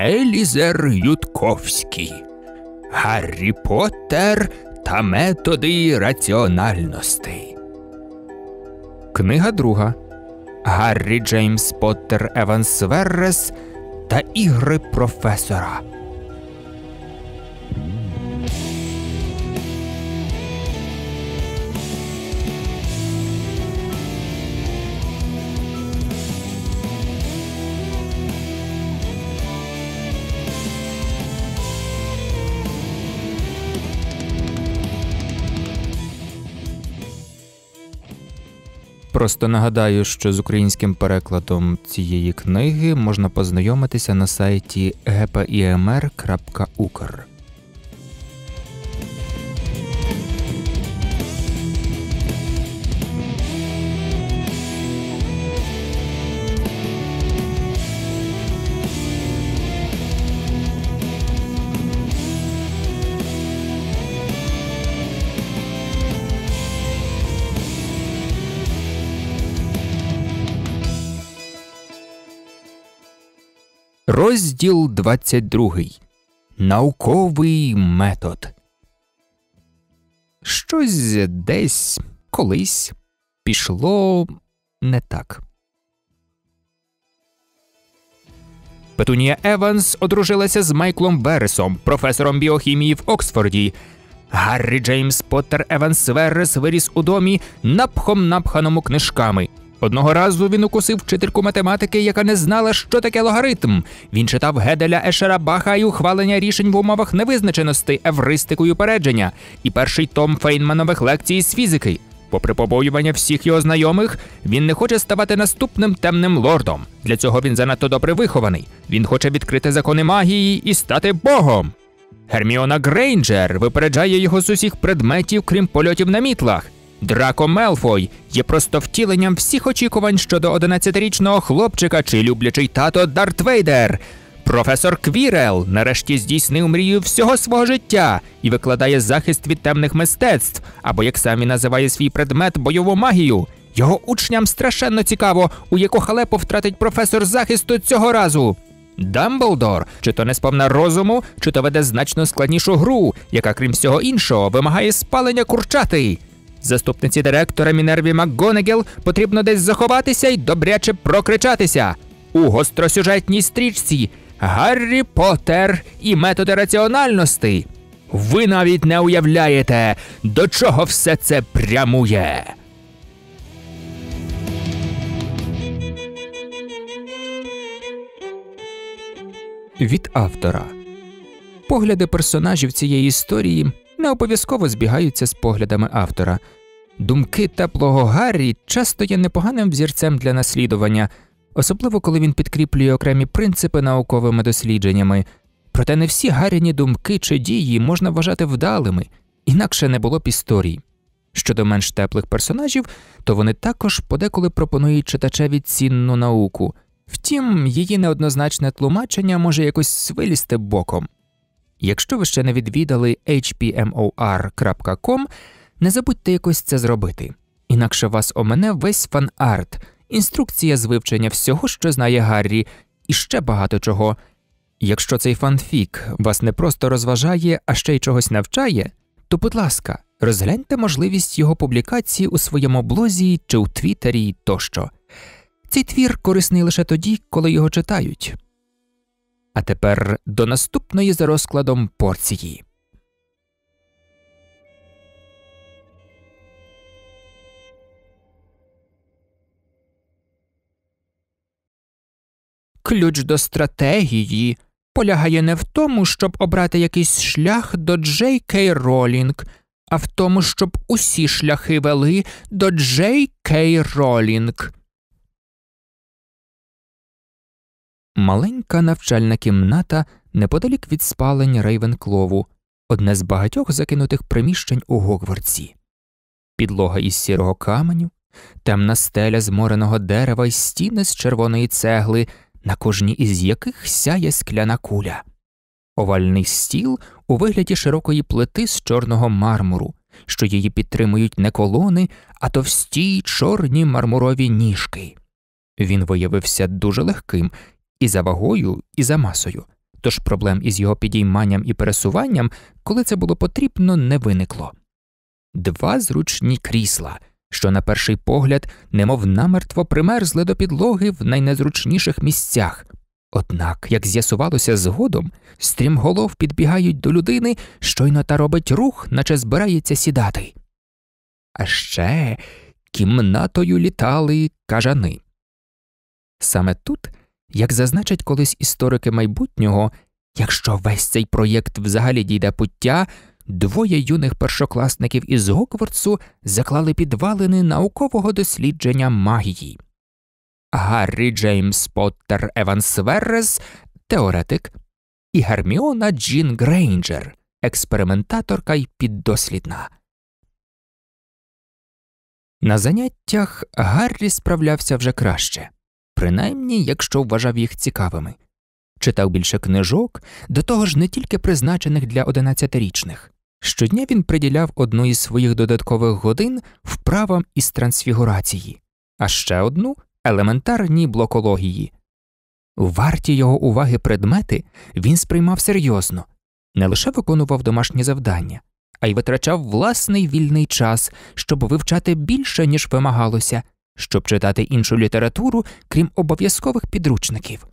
Елізер Ютковський Гаррі Поттер та методи раціональностей. Книга друга Гаррі Джеймс Поттер Еванс Веррес та ігри професора. Просто нагадаю, що з українським перекладом цієї книги можна познайомитися на сайті gpimr.ukr. Розділ 22. Науковий метод. Щось десь колись пішло не так. Петунія Еванс одружилася з Майклом Вересом, професором біохімії в Оксфорді. Гаррі Джеймс Поттер Еванс Верес виріс у домі, напхом напханому книжками. Одного разу він укусив вчительку математики, яка не знала, що таке логаритм. Він читав Геделя Ешера Баха і ухвалення рішень в умовах невизначеності, евристикою і і перший том Фейнманових лекцій з фізики. Попри побоювання всіх його знайомих, він не хоче ставати наступним темним лордом. Для цього він занадто добре вихований. Він хоче відкрити закони магії і стати богом. Герміона Грейнджер випереджає його з усіх предметів, крім польотів на мітлах. Драко Мелфой є просто втіленням всіх очікувань щодо 11-річного хлопчика чи люблячий тато Дарт Вейдер. Професор Квірел нарешті здійснив мрію всього свого життя і викладає захист від темних мистецтв, або як сам і називає свій предмет бойову магію. Його учням страшенно цікаво, у яку халепу втратить професор захисту цього разу. Дамблдор чи то не сповна розуму, чи то веде значно складнішу гру, яка, крім всього іншого, вимагає спалення курчати. Заступниці директора Мінерві МакГонегел потрібно десь заховатися і добряче прокричатися. У гостросюжетній стрічці Гаррі Поттер і методи раціональності. Ви навіть не уявляєте, до чого все це прямує. Від автора погляди персонажів цієї історії не обов'язково збігаються з поглядами автора. Думки теплого Гаррі часто є непоганим взірцем для наслідування, особливо коли він підкріплює окремі принципи науковими дослідженнями. Проте не всі гарріні думки чи дії можна вважати вдалими, інакше не було б історій. Щодо менш теплих персонажів, то вони також подеколи пропонують читачеві цінну науку. Втім, її неоднозначне тлумачення може якось свилісти боком. Якщо ви ще не відвідали hpmor.com, не забудьте якось це зробити. Інакше вас омене весь фан-арт, інструкція з вивчення всього, що знає Гаррі, і ще багато чого. Якщо цей фанфік вас не просто розважає, а ще й чогось навчає, то, будь ласка, розгляньте можливість його публікації у своєму блозі чи у Твіттері тощо. Цей твір корисний лише тоді, коли його читають. А тепер до наступної за розкладом порції. Ключ до стратегії полягає не в тому, щоб обрати якийсь шлях до Джей Кей Ролінг, а в тому, щоб усі шляхи вели до Джей Кей Ролінг. маленька навчальна кімната неподалік від спалень Рейвенклову, одне з багатьох закинутих приміщень у Гогвардсі. підлога із сірого каменю, темна стеля з мореного дерева і стіни з червоної цегли, на кожній із яких сяє скляна куля, овальний стіл у вигляді широкої плити з чорного мармуру. Що її підтримують не колони, а товсті чорні мармурові ніжки. Він виявився дуже легким і за вагою, і за масою, тож проблем із його підійманням і пересуванням, коли це було потрібно, не виникло. Два зручні крісла, що на перший погляд, немов намертво примерзли до підлоги в найнезручніших місцях. Однак, як з'ясувалося згодом, стрімголов підбігають до людини, щойно та робить рух, наче збирається сідати. А ще кімнатою літали кажани. Саме тут як зазначать колись історики майбутнього, якщо весь цей проєкт взагалі дійде пуття, двоє юних першокласників із Гоквардсу заклали підвалини наукового дослідження магії. Гаррі Джеймс Поттер Еванс Веррес – теоретик, і Герміона Джін Грейнджер, експериментаторка й піддослідна. На заняттях Гаррі справлявся вже краще принаймні якщо вважав їх цікавими. Читав більше книжок, до того ж не тільки призначених для одинадцятирічних. Щодня він приділяв одну із своїх додаткових годин вправам із трансфігурації, а ще одну елементарній блокології. Варті його уваги предмети він сприймав серйозно, не лише виконував домашні завдання, а й витрачав власний вільний час, щоб вивчати більше, ніж вимагалося, щоб читати іншу літературу, крім обов'язкових підручників.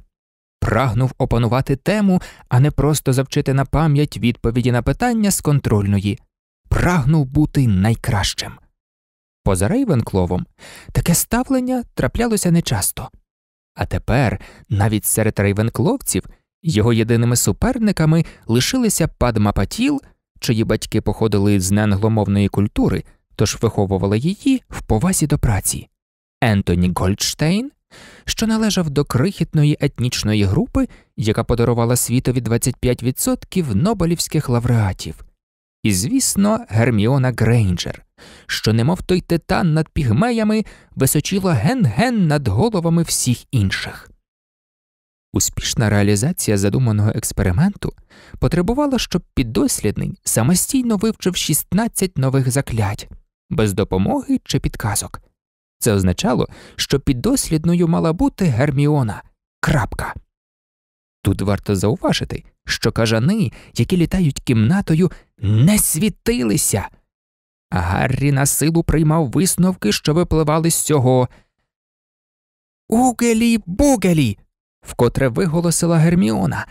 Прагнув опанувати тему, а не просто завчити на пам'ять відповіді на питання з контрольної. Прагнув бути найкращим. Поза Рейвенкловом таке ставлення траплялося нечасто. А тепер, навіть серед рейвенкловців, його єдиними суперниками лишилися падмапатіл, чиї батьки походили з ненгломовної культури, тож виховували її в повазі до праці, Ентоні Гольдштейн, що належав до крихітної етнічної групи, яка подарувала світові 25% Нобелівських лауреатів, і, звісно, Герміона Грейнджер, що, немов той титан над пігмеями, височила ген-ген над головами всіх інших. Успішна реалізація задуманого експерименту потребувала, щоб піддослідний самостійно вивчив 16 нових заклять без допомоги чи підказок. Це означало, що піддослідною мала бути Герміона. Крапка. Тут варто зауважити, що кажани, які літають кімнатою, не світилися. Гаррі на силу приймав висновки, що випливали з цього. Угелі бугелі. вкотре виголосила Герміона.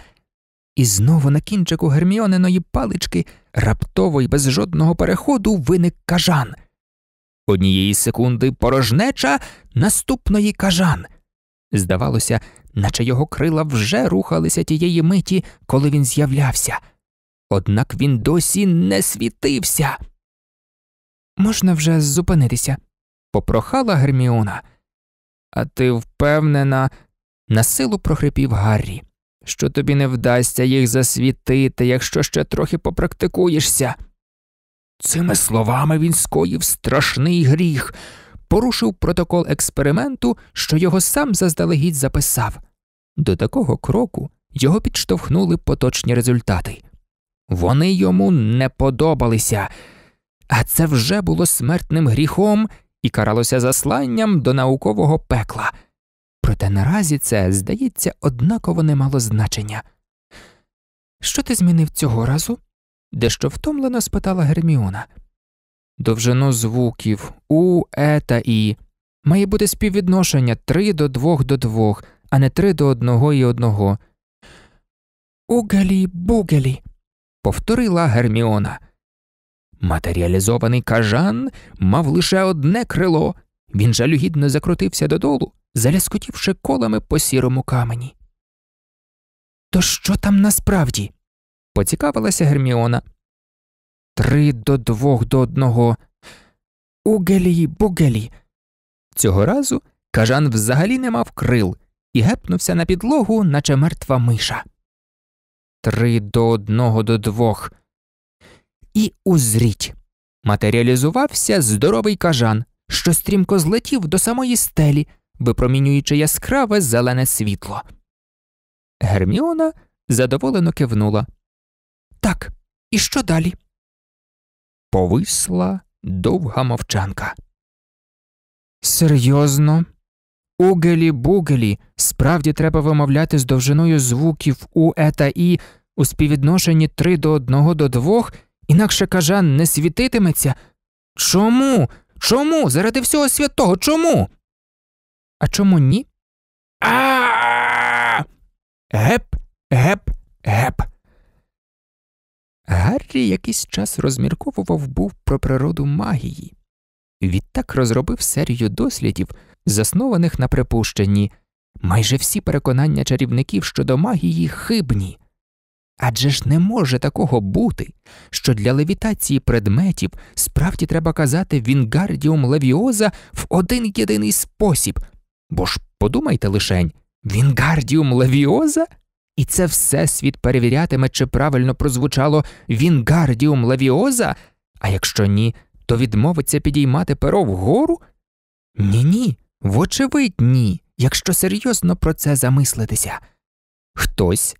І знову на кінчику герміониної палички раптово і без жодного переходу виник кажан. Однієї секунди порожнеча, наступної кажан. Здавалося, наче його крила вже рухалися тієї миті, коли він з'являвся. Однак він досі не світився. Можна вже зупинитися, попрохала Герміона. А ти впевнена, на силу прохрипів Гаррі, що тобі не вдасться їх засвітити, якщо ще трохи попрактикуєшся. Цими словами він скоїв страшний гріх, порушив протокол експерименту, що його сам заздалегідь записав. До такого кроку його підштовхнули поточні результати. Вони йому не подобалися, а це вже було смертним гріхом і каралося засланням до наукового пекла. Проте наразі це, здається, однаково не мало значення. Що ти змінив цього разу? дещо втомлено спитала Герміона. Довжину звуків У, Е та І має бути співвідношення три до двох до двох, а не три до одного і одного. Угалі бугалі, повторила Герміона. Матеріалізований кажан мав лише одне крило. Він жалюгідно закрутився додолу, заляскотівши колами по сірому камені. То що там насправді? поцікавилася Герміона. Три до двох до одного. Угелі бугелі. Цього разу кажан взагалі не мав крил і гепнувся на підлогу, наче мертва миша. Три до одного до двох. І узріть. Матеріалізувався здоровий кажан, що стрімко злетів до самої стелі, випромінюючи яскраве зелене світло. Герміона задоволено кивнула. Так, і що далі? Повисла довга мовчанка. Серйозно? Угелі бугелі справді треба вимовляти з довжиною звуків у е та і у співвідношенні три до одного до двох, інакше кажан не світитиметься. Чому? Чому? Заради всього святого? Чому? А чому ні? А. Геп, геп, геп. Гаррі якийсь час розмірковував був про природу магії, відтак розробив серію дослідів, заснованих на припущенні майже всі переконання чарівників щодо магії хибні. Адже ж не може такого бути, що для левітації предметів справді треба казати Вінгардіум левіоза в один єдиний спосіб, бо ж подумайте лишень, Вінгардіум левіоза? І це все світ перевірятиме, чи правильно прозвучало Вінгардіум лавіоза, а якщо ні, то відмовиться підіймати перо вгору? Ні ні, вочевидь, ні, якщо серйозно про це замислитися. Хтось,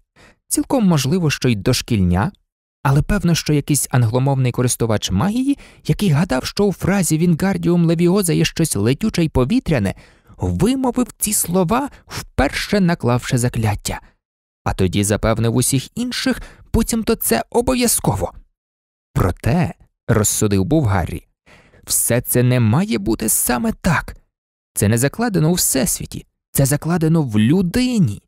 цілком можливо, що й дошкільня, але певно, що якийсь англомовний користувач магії, який гадав, що у фразі Вінгардіум левіоза є щось летюче й повітряне, вимовив ці слова, вперше наклавши закляття а тоді запевнив усіх інших, буцімто це обов'язково. Проте, розсудив був Гаррі, все це не має бути саме так. Це не закладено у всесвіті, це закладено в людині.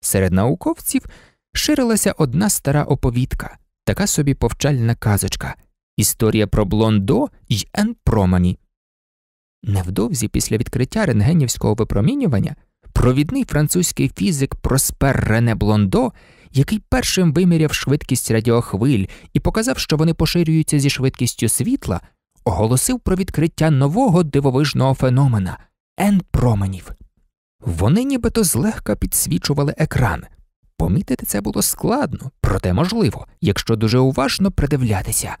Серед науковців ширилася одна стара оповідка, така собі повчальна казочка Історія про Блондо й Енпромані. Невдовзі після відкриття рентгенівського випромінювання провідний французький фізик Проспер Рене Блондо, який першим виміряв швидкість радіохвиль і показав, що вони поширюються зі швидкістю світла, оголосив про відкриття нового дивовижного феномена Н-променів. Вони нібито злегка підсвічували екран. Помітити це було складно, проте можливо, якщо дуже уважно придивлятися.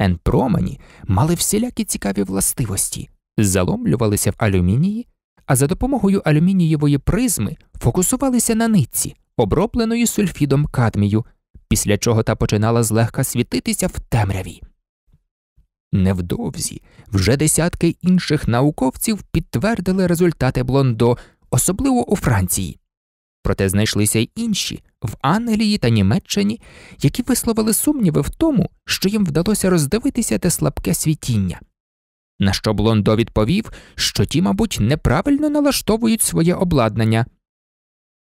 Н-промені мали всілякі цікаві властивості, заломлювалися в алюмінії, а за допомогою алюмінієвої призми фокусувалися на нитці, обробленої сульфідом кадмію, після чого та починала злегка світитися в темряві. Невдовзі вже десятки інших науковців підтвердили результати блондо, особливо у Франції. Проте знайшлися й інші в Англії та Німеччині, які висловили сумніви в тому, що їм вдалося роздивитися те слабке світіння. На що Блондо відповів, що ті, мабуть, неправильно налаштовують своє обладнання.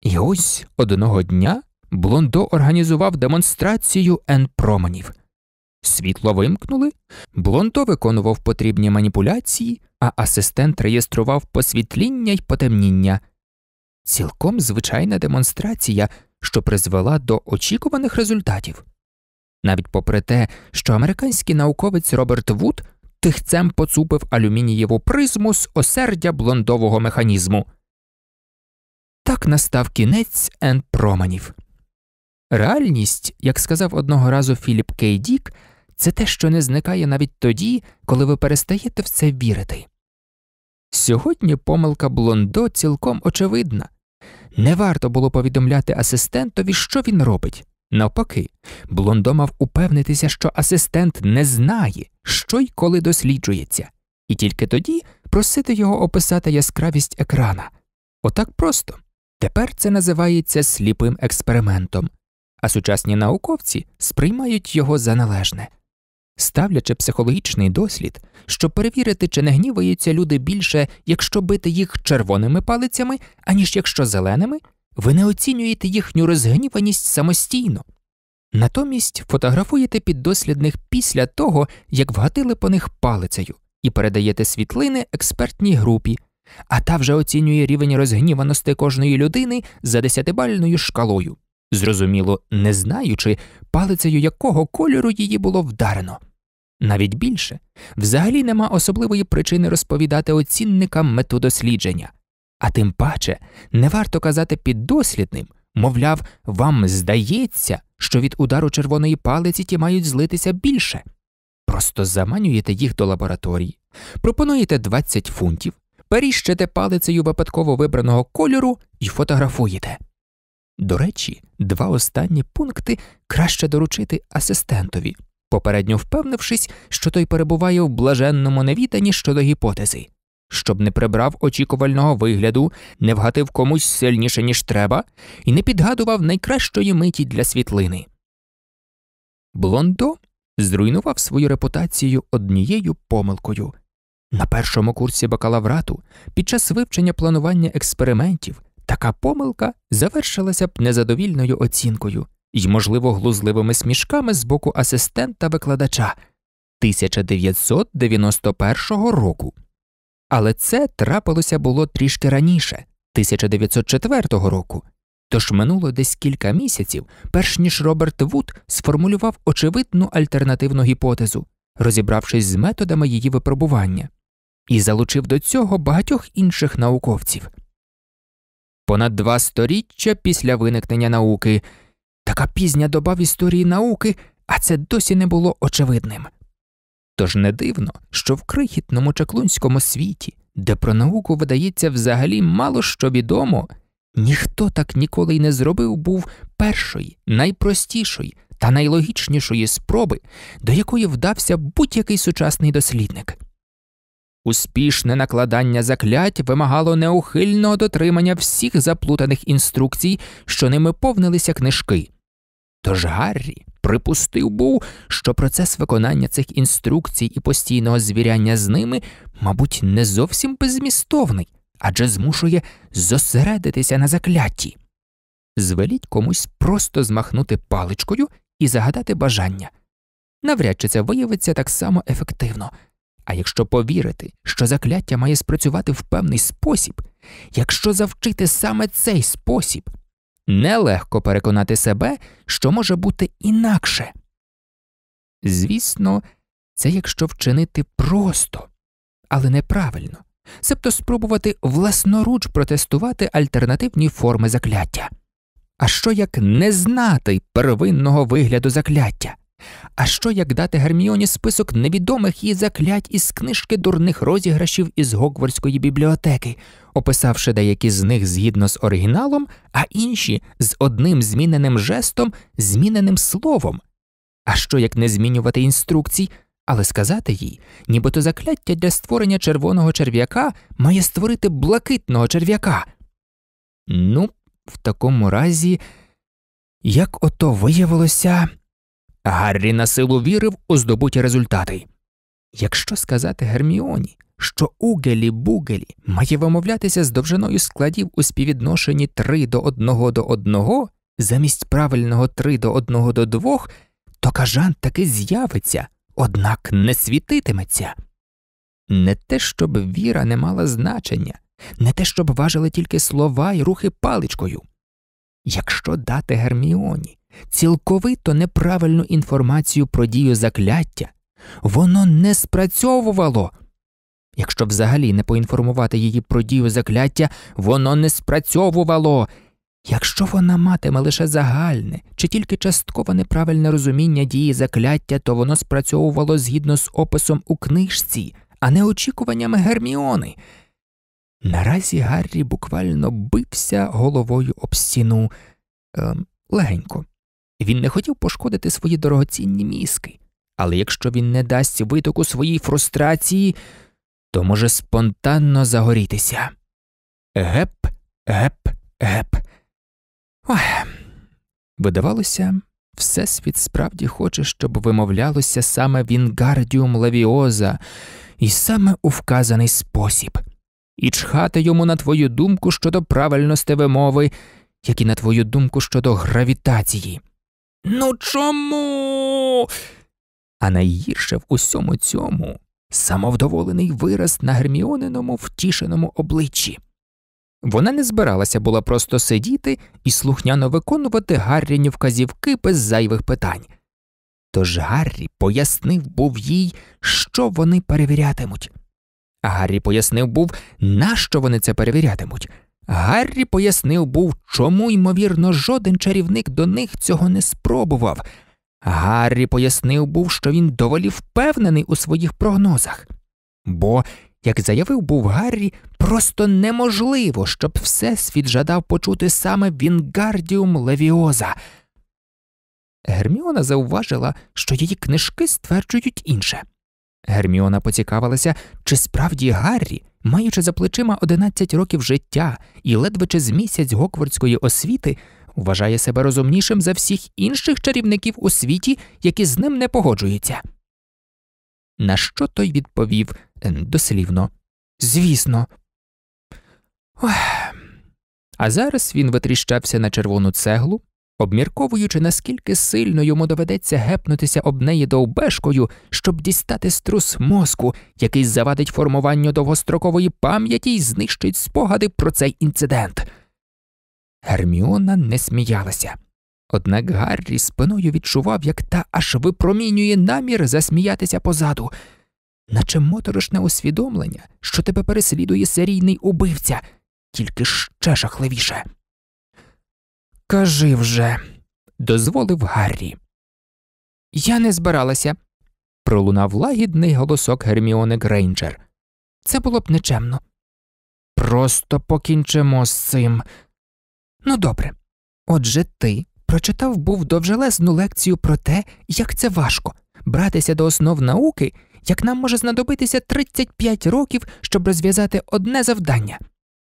І ось одного дня Блондо організував демонстрацію Н-променів. Світло вимкнули, Блондо виконував потрібні маніпуляції, а асистент реєстрував посвітління й потемніння. Цілком звичайна демонстрація, що призвела до очікуваних результатів. Навіть попри те, що американський науковець Роберт Вуд тихцем поцупив алюмінієву призму з осердя блондового механізму. Так настав кінець Енд Проманів. Реальність, як сказав одного разу Філіп Кей Дік, це те, що не зникає навіть тоді, коли ви перестаєте в це вірити. Сьогодні помилка Блондо цілком очевидна не варто було повідомляти асистентові, що він робить. Навпаки, Блондо мав упевнитися, що асистент не знає, що й коли досліджується, і тільки тоді просити його описати яскравість екрана. Отак просто. Тепер це називається сліпим експериментом, а сучасні науковці сприймають його за належне. Ставлячи психологічний дослід, щоб перевірити, чи не гніваються люди більше, якщо бити їх червоними палицями, аніж якщо зеленими, ви не оцінюєте їхню розгніваність самостійно. Натомість фотографуєте піддослідних після того, як вгатили по них палицею, і передаєте світлини експертній групі, а та вже оцінює рівень розгніваності кожної людини за десятибальною шкалою, зрозуміло, не знаючи, палицею якого кольору її було вдарено. Навіть більше взагалі нема особливої причини розповідати оцінникам методослідження. А тим паче не варто казати піддослідним, мовляв, вам здається, що від удару червоної палиці ті мають злитися більше. Просто заманюєте їх до лабораторії, пропонуєте 20 фунтів, періщите палицею випадково вибраного кольору і фотографуєте. До речі, два останні пункти краще доручити асистентові, попередньо впевнившись, що той перебуває в блаженному невітанні щодо гіпотези щоб не прибрав очікувального вигляду, не вгатив комусь сильніше, ніж треба, і не підгадував найкращої миті для світлини. Блондо зруйнував свою репутацію однією помилкою. На першому курсі бакалаврату під час вивчення планування експериментів така помилка завершилася б незадовільною оцінкою і, можливо, глузливими смішками з боку асистента викладача 1991 року. Але це трапилося було трішки раніше, 1904 року. Тож минуло десь кілька місяців, перш ніж Роберт Вуд сформулював очевидну альтернативну гіпотезу, розібравшись з методами її випробування, і залучив до цього багатьох інших науковців. Понад два сторіччя після виникнення науки така пізня доба в історії науки, а це досі не було очевидним. Тож не дивно, що в крихітному чаклунському світі, де про науку видається взагалі мало що відомо, ніхто так ніколи й не зробив був першої, найпростішої та найлогічнішої спроби, до якої вдався будь-який сучасний дослідник. Успішне накладання заклять вимагало неухильного дотримання всіх заплутаних інструкцій, що ними повнилися книжки. Тож Гаррі Припустив був, що процес виконання цих інструкцій і постійного звіряння з ними, мабуть, не зовсім безмістовний, адже змушує зосередитися на заклятті. Звеліть комусь просто змахнути паличкою і загадати бажання. Навряд чи це виявиться так само ефективно. А якщо повірити, що закляття має спрацювати в певний спосіб, якщо завчити саме цей спосіб, нелегко переконати себе, що може бути інакше. Звісно, це якщо вчинити просто, але неправильно, себто спробувати власноруч протестувати альтернативні форми закляття. А що як не знати первинного вигляду закляття? А що як дати Герміоні список невідомих її заклять із книжки дурних розіграшів із Гогвардської бібліотеки, описавши деякі з них згідно з оригіналом, а інші з одним зміненим жестом, зміненим словом? А що як не змінювати інструкцій, але сказати їй, нібито закляття для створення червоного черв'яка має створити блакитного черв'яка? Ну, в такому разі, як ото виявилося. Гаррі на силу вірив у здобуті результати. Якщо сказати Герміоні, що угелі бугелі має вимовлятися з довжиною складів у співвідношенні 3 до 1 до 1 замість правильного 3 до 1 до 2, то кажан таки з'явиться, однак не світитиметься. Не те, щоб віра не мала значення, не те, щоб важили тільки слова і рухи паличкою. Якщо дати Герміоні цілковито неправильну інформацію про дію закляття, воно не спрацьовувало. Якщо взагалі не поінформувати її про дію закляття, воно не спрацьовувало. Якщо вона матиме лише загальне чи тільки частково неправильне розуміння дії закляття, то воно спрацьовувало згідно з описом у книжці, а не очікуваннями Герміони. Наразі Гаррі буквально бився головою об стіну ем, легенько, він не хотів пошкодити свої дорогоцінні мізки, але якщо він не дасть витоку своїй фрустрації, то може спонтанно загорітися. Геп, геп, геп. Ох. Видавалося, Всесвіт справді хоче, щоб вимовлялося саме Вінгардіум Левіоза і саме у вказаний спосіб, і чхати йому на твою думку щодо правильності вимови, як і на твою думку щодо гравітації. Ну чому? А найгірше в усьому цьому самовдоволений вираз на герміониному втішеному обличчі. Вона не збиралася була просто сидіти і слухняно виконувати Гарріні вказівки без зайвих питань. Тож Гаррі пояснив був їй, що вони перевірятимуть. А Гаррі пояснив був, нащо вони це перевірятимуть. Гаррі пояснив був, чому, ймовірно, жоден чарівник до них цього не спробував. Гаррі пояснив був, що він доволі впевнений у своїх прогнозах, бо, як заявив був Гаррі, просто неможливо, щоб всесвіт жадав почути саме Вінгардіум Левіоза. Герміона зауважила, що її книжки стверджують інше. Герміона поцікавилася, чи справді Гаррі Маючи за плечима 11 років життя і ледве чи з місяць гоквардської освіти, вважає себе розумнішим за всіх інших чарівників у світі, які з ним не погоджуються. На що той відповів ем, дослівно Звісно. Ох. А зараз він витріщався на червону цеглу, обмірковуючи, наскільки сильно йому доведеться гепнутися об неї довбешкою, щоб дістати струс мозку, який завадить формуванню довгострокової пам'яті й знищить спогади про цей інцидент. Герміона не сміялася, однак Гаррі спиною відчував, як та аж випромінює намір засміятися позаду, наче моторошне усвідомлення, що тебе переслідує серійний убивця, тільки ще жахливіше. Кажи вже, дозволив Гаррі. Я не збиралася, пролунав лагідний голосок Герміони Грейнджер. Це було б нечемно. Просто покінчимо з цим. Ну, добре. Отже, ти прочитав був довжелезну лекцію про те, як це важко братися до основ науки, як нам може знадобитися 35 років, щоб розв'язати одне завдання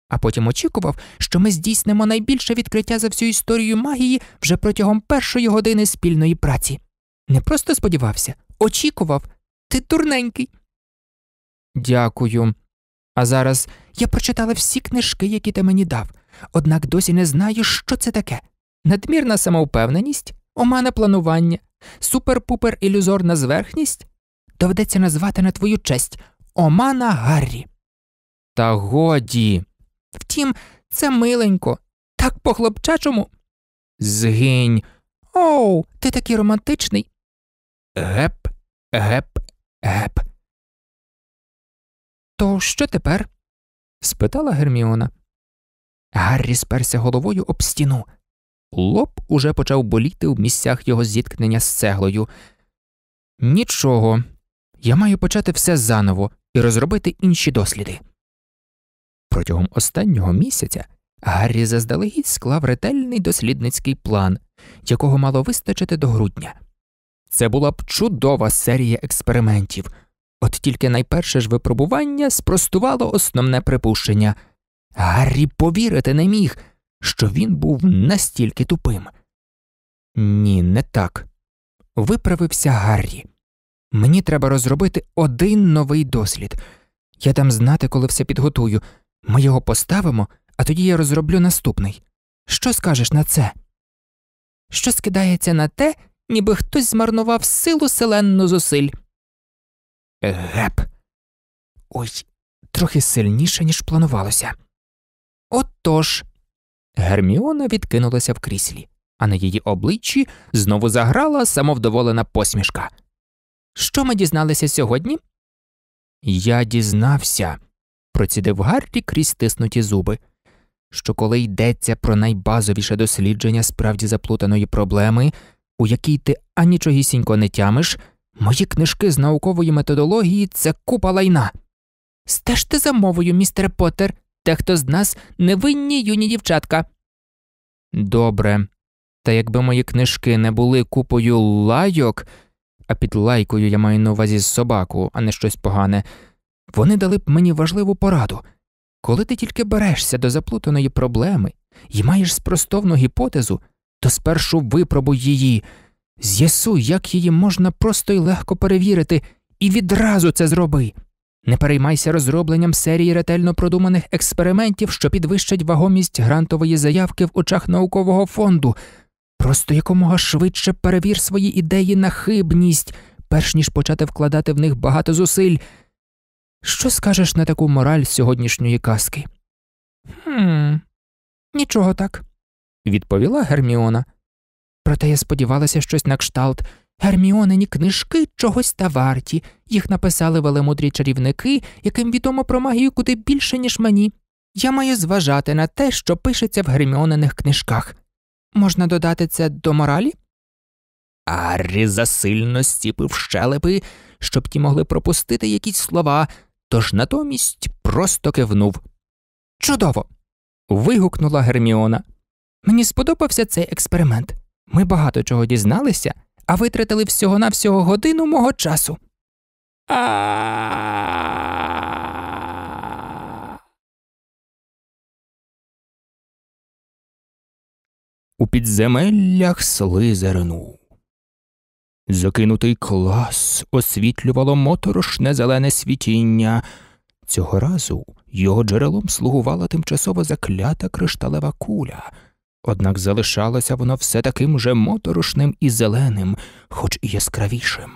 а потім очікував, що ми здійснимо найбільше відкриття за всю історію магії вже протягом першої години спільної праці. Не просто сподівався, очікував. Ти турненький. Дякую. А зараз я прочитала всі книжки, які ти мені дав, однак досі не знаю, що це таке. Надмірна самовпевненість, Омане планування, супер-пупер ілюзорна зверхність. Доведеться назвати на твою честь Омана Гаррі. Та годі. Втім, це миленько, так по хлопчачому. Згинь. Оу, ти такий романтичний. Геп, геп, геп. То що тепер? спитала Герміона. Гаррі сперся головою об стіну. Лоб уже почав боліти в місцях його зіткнення з цеглою. Нічого, я маю почати все заново і розробити інші досліди. Протягом останнього місяця Гаррі заздалегідь склав ретельний дослідницький план, якого мало вистачити до грудня. Це була б чудова серія експериментів, от тільки найперше ж випробування спростувало основне припущення. Гаррі повірити не міг, що він був настільки тупим. Ні, не так. Виправився Гаррі. Мені треба розробити один новий дослід. Я дам знати, коли все підготую, ми його поставимо, а тоді я розроблю наступний. Що скажеш на це? Що скидається на те, ніби хтось змарнував силу селенну зусиль? Геп. Ой, трохи сильніше, ніж планувалося. Отож. Герміона відкинулася в кріслі, а на її обличчі знову заграла самовдоволена посмішка. Що ми дізналися сьогодні? Я дізнався, процідив Гаррі крізь стиснуті зуби, що коли йдеться про найбазовіше дослідження справді заплутаної проблеми, у якій ти анічогісінько не тямиш, мої книжки з наукової методології це купа лайна. Стежте за мовою, містер Поттер, дехто з нас невинні юні дівчатка. Добре, та якби мої книжки не були купою лайок, а під лайкою я маю на увазі собаку, а не щось погане. Вони дали б мені важливу пораду. Коли ти тільки берешся до заплутаної проблеми і маєш спростовну гіпотезу, то спершу випробуй її, з'ясуй, як її можна просто і легко перевірити, і відразу це зроби. Не переймайся розробленням серії ретельно продуманих експериментів, що підвищать вагомість грантової заявки в очах наукового фонду. Просто якомога швидше перевір свої ідеї на хибність, перш ніж почати вкладати в них багато зусиль. Що скажеш на таку мораль сьогоднішньої казки? «Хм, нічого так, відповіла Герміона. Проте я сподівалася щось на кшталт. Герміонені книжки чогось та варті, їх написали велемудрі чарівники, яким відомо про магію куди більше, ніж мені. Я маю зважати на те, що пишеться в герміонених книжках. Можна додати це до моралі? Аррі засильно стіпив щелепи, щоб ті могли пропустити якісь слова, тож натомість просто кивнув. Чудово! вигукнула Герміона. Мені сподобався цей експеримент. Ми багато чого дізналися, а витратили всього навсього годину мого часу. У підземеллях слизерину. Закинутий клас освітлювало моторошне зелене світіння. Цього разу його джерелом слугувала тимчасово заклята кришталева куля, однак залишалося воно все таким же моторошним і зеленим, хоч і яскравішим.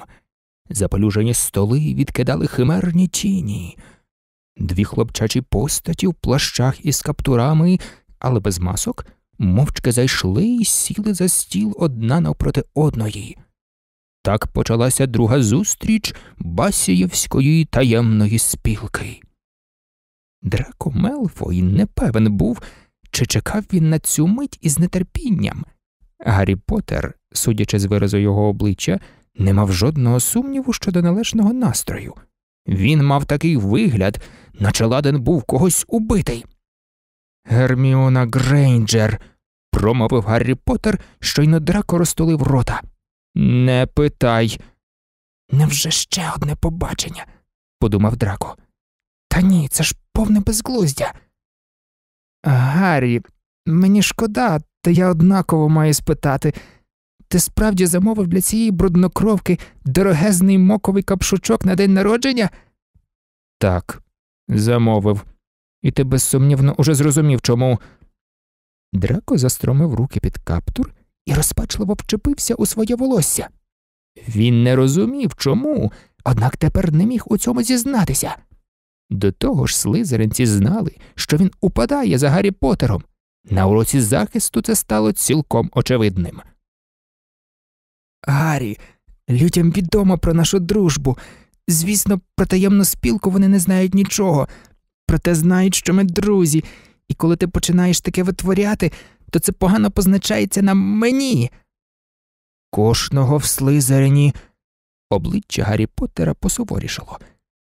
Запалюжені столи відкидали химерні тіні, дві хлопчачі постаті в плащах із каптурами, але без масок, мовчки зайшли і сіли за стіл одна навпроти одної. Так почалася друга зустріч Басіївської таємної спілки. Драко Мелфой не певен був, чи чекав він на цю мить із нетерпінням. Гаррі Поттер, судячи з виразу його обличчя, не мав жодного сумніву щодо належного настрою. Він мав такий вигляд, наче ладен був когось убитий. Герміона Грейнджер, промовив Гаррі Поттер, щойно драко розтулив рота. Не питай. Невже ще одне побачення? подумав Драко. Та ні, це ж повне безглуздя. Гаррі, мені шкода, та я однаково маю спитати. Ти справді замовив для цієї бруднокровки дорогезний моковий капшучок на день народження? Так, замовив, і ти безсумнівно уже зрозумів чому. Драко застромив руки під каптур і розпачливо вчепився у своє волосся. Він не розумів чому, однак тепер не міг у цьому зізнатися. До того ж, слизеринці знали, що він упадає за Гаррі Поттером. На уроці захисту це стало цілком очевидним. Гаррі, людям відомо про нашу дружбу. Звісно, про таємну спілку вони не знають нічого, проте знають, що ми друзі, і коли ти починаєш таке витворяти, то це погано позначається на мені. Кожного в слизерені. Обличчя Гаррі Поттера посуворішало.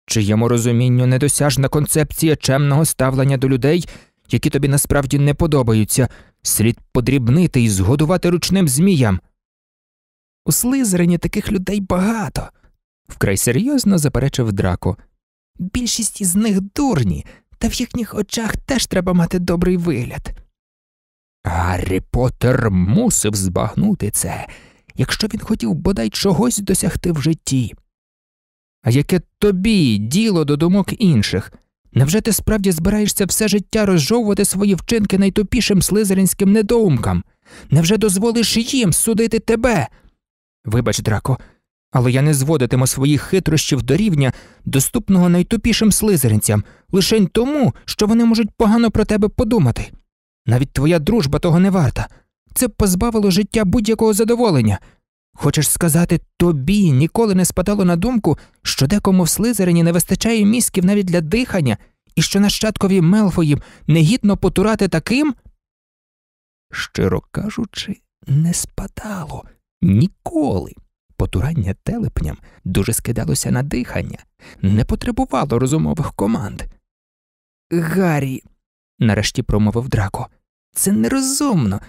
Чиєму розумінню недосяжна концепція чемного ставлення до людей, які тобі насправді не подобаються, слід подрібнити і згодувати ручним зміям. У слизерені таких людей багато, вкрай серйозно заперечив Драко. Більшість із них дурні, та в їхніх очах теж треба мати добрий вигляд. Гаррі Поттер мусив збагнути це, якщо він хотів бодай чогось досягти в житті. А яке тобі діло до думок інших? Невже ти справді збираєшся все життя розжовувати свої вчинки найтупішим слизеринським недоумкам? Невже дозволиш їм судити тебе? Вибач, драко, але я не зводитиму своїх хитрощів до рівня, доступного найтупішим слизеринцям, лише тому, що вони можуть погано про тебе подумати. Навіть твоя дружба того не варта. Це б позбавило життя будь-якого задоволення. Хочеш сказати, тобі ніколи не спадало на думку, що декому в слизерині не вистачає мізків навіть для дихання, і що нащадкові Мелфоїм негідно потурати таким? Щиро кажучи, не спадало ніколи. Потурання телепням дуже скидалося на дихання, не потребувало розумових команд. Гаррі, нарешті промовив драко, це нерозумно.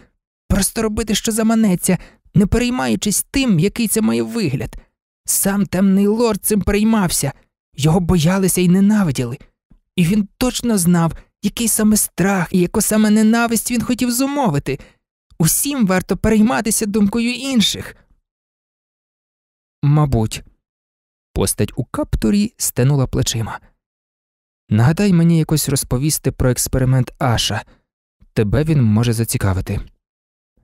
Просто робити, що заманеться, не переймаючись тим, який це має вигляд. Сам темний лорд цим переймався, його боялися і ненавиділи. І він точно знав, який саме страх і яку саме ненависть він хотів зумовити. Усім варто перейматися думкою інших. Мабуть, постать у каптурі стенула плечима. Нагадай мені якось розповісти про експеримент Аша тебе він може зацікавити.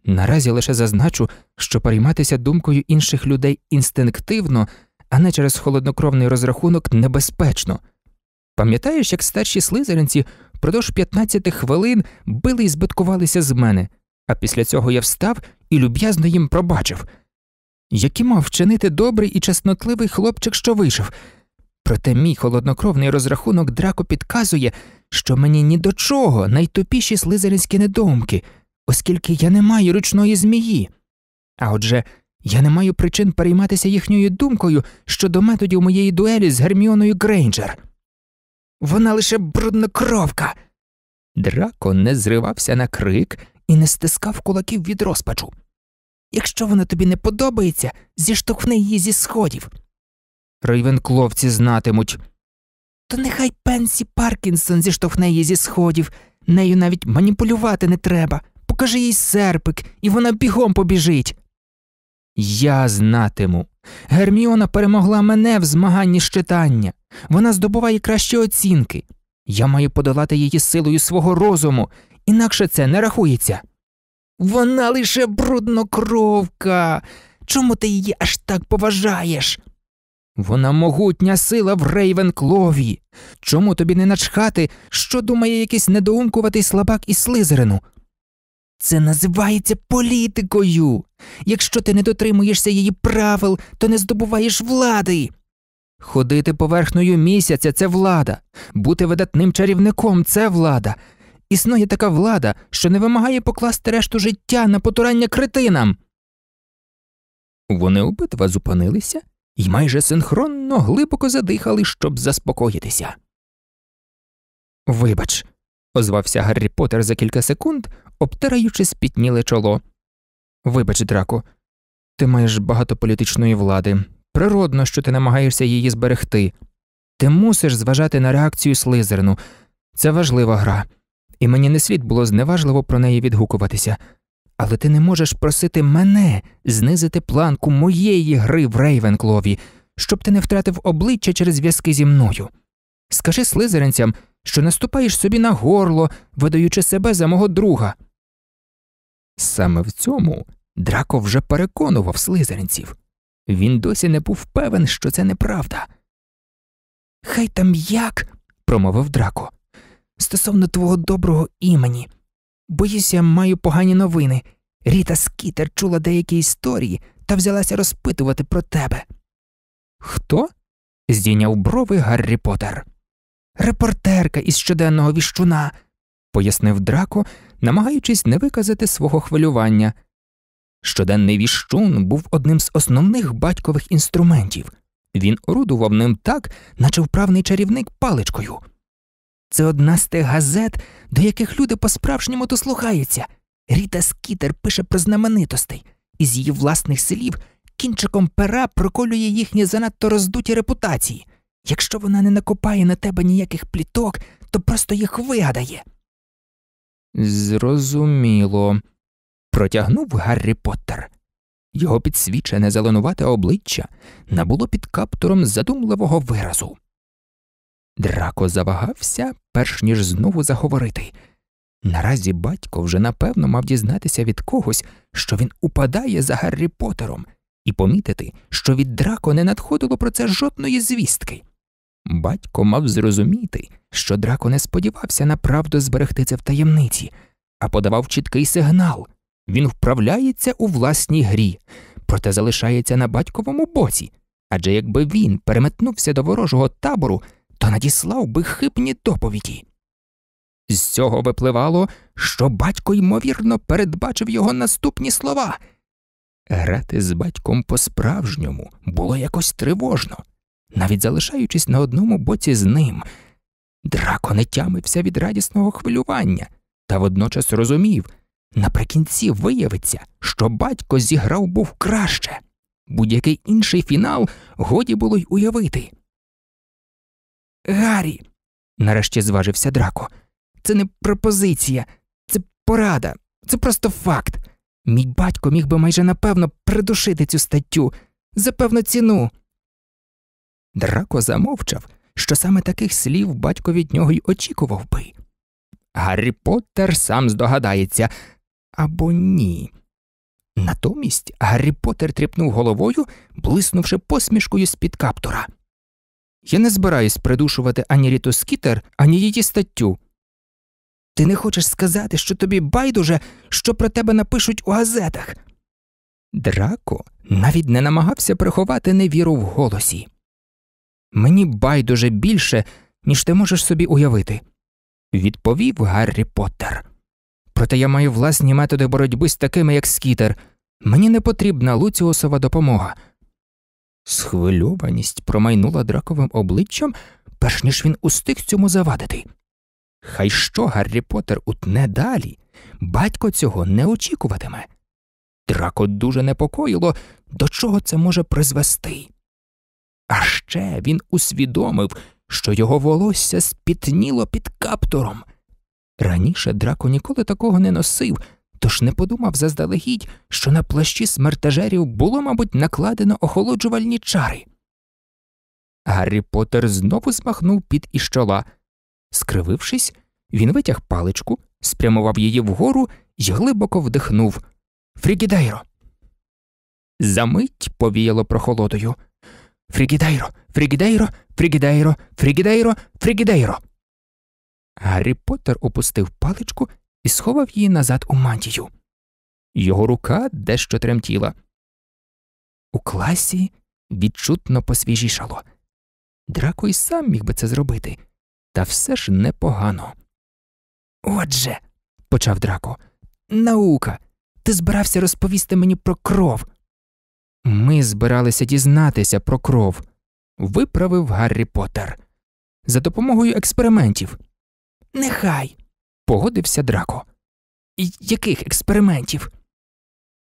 Наразі лише зазначу, що перейматися думкою інших людей інстинктивно, а не через холоднокровний розрахунок небезпечно. Пам'ятаєш, як старші слизеринці впродовж 15 хвилин били і збиткувалися з мене, а після цього я встав і люб'язно їм пробачив, які мав вчинити добрий і чеснотливий хлопчик, що вийшов. Проте мій холоднокровний розрахунок драко підказує, що мені ні до чого найтупіші слизеринські недомки, оскільки я не маю ручної змії. А отже, я не маю причин перейматися їхньою думкою щодо методів моєї дуелі з Герміоною Грейнджер. Вона лише бруднокровка. Драко не зривався на крик і не стискав кулаків від розпачу. Якщо вона тобі не подобається, зіштовхни її зі сходів. Рейвенкловці знатимуть. То нехай Пенсі Паркінсон зіштовхне її зі сходів, нею навіть маніпулювати не треба. Покажи їй серпик, і вона бігом побіжить. Я знатиму. Герміона перемогла мене в змаганні з читання. Вона здобуває кращі оцінки. Я маю подолати її силою свого розуму, інакше це не рахується. Вона лише бруднокровка. Чому ти її аж так поважаєш? Вона могутня сила в Рейвенклові. Чому тобі не начхати, що думає якийсь недоумкуватий слабак із слизерину? Це називається політикою. Якщо ти не дотримуєшся її правил, то не здобуваєш влади. Ходити поверхнею місяця це влада, бути видатним чарівником це влада. Існує така влада, що не вимагає покласти решту життя на потурання критинам. Вони обидва зупинилися і майже синхронно глибоко задихали, щоб заспокоїтися. Вибач, озвався Гаррі Поттер за кілька секунд, обтираючи спітніле чоло. Вибач, драко, ти маєш багато політичної влади. Природно, що ти намагаєшся її зберегти. Ти мусиш зважати на реакцію слизерну. Це важлива гра, і мені не слід було зневажливо про неї відгукуватися. Але ти не можеш просити мене знизити планку моєї гри в Рейвенклові, щоб ти не втратив обличчя через зв'язки зі мною. Скажи слизеринцям, що наступаєш собі на горло, видаючи себе за мого друга. Саме в цьому Драко вже переконував слизеринців. Він досі не був певен, що це неправда. Хай там як, промовив Драко, стосовно твого доброго імені. Боюся, маю погані новини. Ріта Скітер чула деякі історії та взялася розпитувати про тебе. Хто? здійняв брови Гаррі Поттер. Репортерка із щоденного віщуна, пояснив Драко, намагаючись не виказати свого хвилювання. Щоденний віщун був одним з основних батькових інструментів. Він орудував ним так, наче вправний чарівник паличкою. Це одна з тих газет, до яких люди по-справжньому дослухаються. Ріта Скітер пише про знаменитостей, із її власних слів кінчиком пера проколює їхні занадто роздуті репутації. Якщо вона не накопає на тебе ніяких пліток, то просто їх вигадає. Зрозуміло. Протягнув Гаррі Поттер. Його підсвічене зеленувате обличчя набуло під каптуром задумливого виразу. Драко завагався, перш ніж знову заговорити. Наразі батько вже напевно мав дізнатися від когось, що він упадає за Гаррі Поттером, і помітити, що від драко не надходило про це жодної звістки. Батько мав зрозуміти, що драко не сподівався направду зберегти це в таємниці, а подавав чіткий сигнал він вправляється у власній грі, проте залишається на батьковому боці. Адже якби він переметнувся до ворожого табору то надіслав би хибні доповіді. З цього випливало, що батько ймовірно передбачив його наступні слова. Грати з батьком по справжньому було якось тривожно, навіть залишаючись на одному боці з ним. Драко не тямився від радісного хвилювання та водночас розумів наприкінці виявиться, що батько зіграв був краще, будь-який інший фінал годі було й уявити. Гаррі, нарешті зважився Драко. Це не пропозиція, це порада, це просто факт. Мій батько міг би майже напевно придушити цю статтю за певну ціну. Драко замовчав, що саме таких слів батько від нього й очікував би. Гаррі Поттер сам здогадається або ні. Натомість Гаррі Поттер тріпнув головою, блиснувши посмішкою з під каптура. Я не збираюсь придушувати ані Ріту Скітер, ані її статтю. Ти не хочеш сказати, що тобі байдуже, що про тебе напишуть у газетах. Драко навіть не намагався приховати невіру в голосі. Мені байдуже більше, ніж ти можеш собі уявити, відповів Гаррі Поттер. Проте я маю власні методи боротьби з такими, як Скітер. Мені не потрібна Луціусова допомога. Схвильованість промайнула драковим обличчям, перш ніж він устиг цьому завадити. Хай що Гаррі Поттер утне далі, батько цього не очікуватиме. Драко дуже непокоїло, до чого це може призвести. А ще він усвідомив, що його волосся спітніло під каптуром. Раніше драко ніколи такого не носив, тож не подумав заздалегідь, що на плащі смертежерів було, мабуть, накладено охолоджувальні чари. Гаррі Поттер знову змахнув під із чола. Скривившись, він витяг паличку, спрямував її вгору і глибоко вдихнув Фрігідайро. Замить повіяло прохолодою. Фрігідайро, Фрігідайро, Фрігідайро, Фрігідайро, Фрігідайро. Гаррі Поттер опустив паличку і сховав її назад у мантію. Його рука дещо тремтіла. У класі відчутно посвіжішало. Драко й сам міг би це зробити, та все ж непогано. Отже, почав драко, наука. Ти збирався розповісти мені про кров. Ми збиралися дізнатися про кров, виправив Гаррі Поттер. За допомогою експериментів. Нехай погодився Драко. «І Яких експериментів?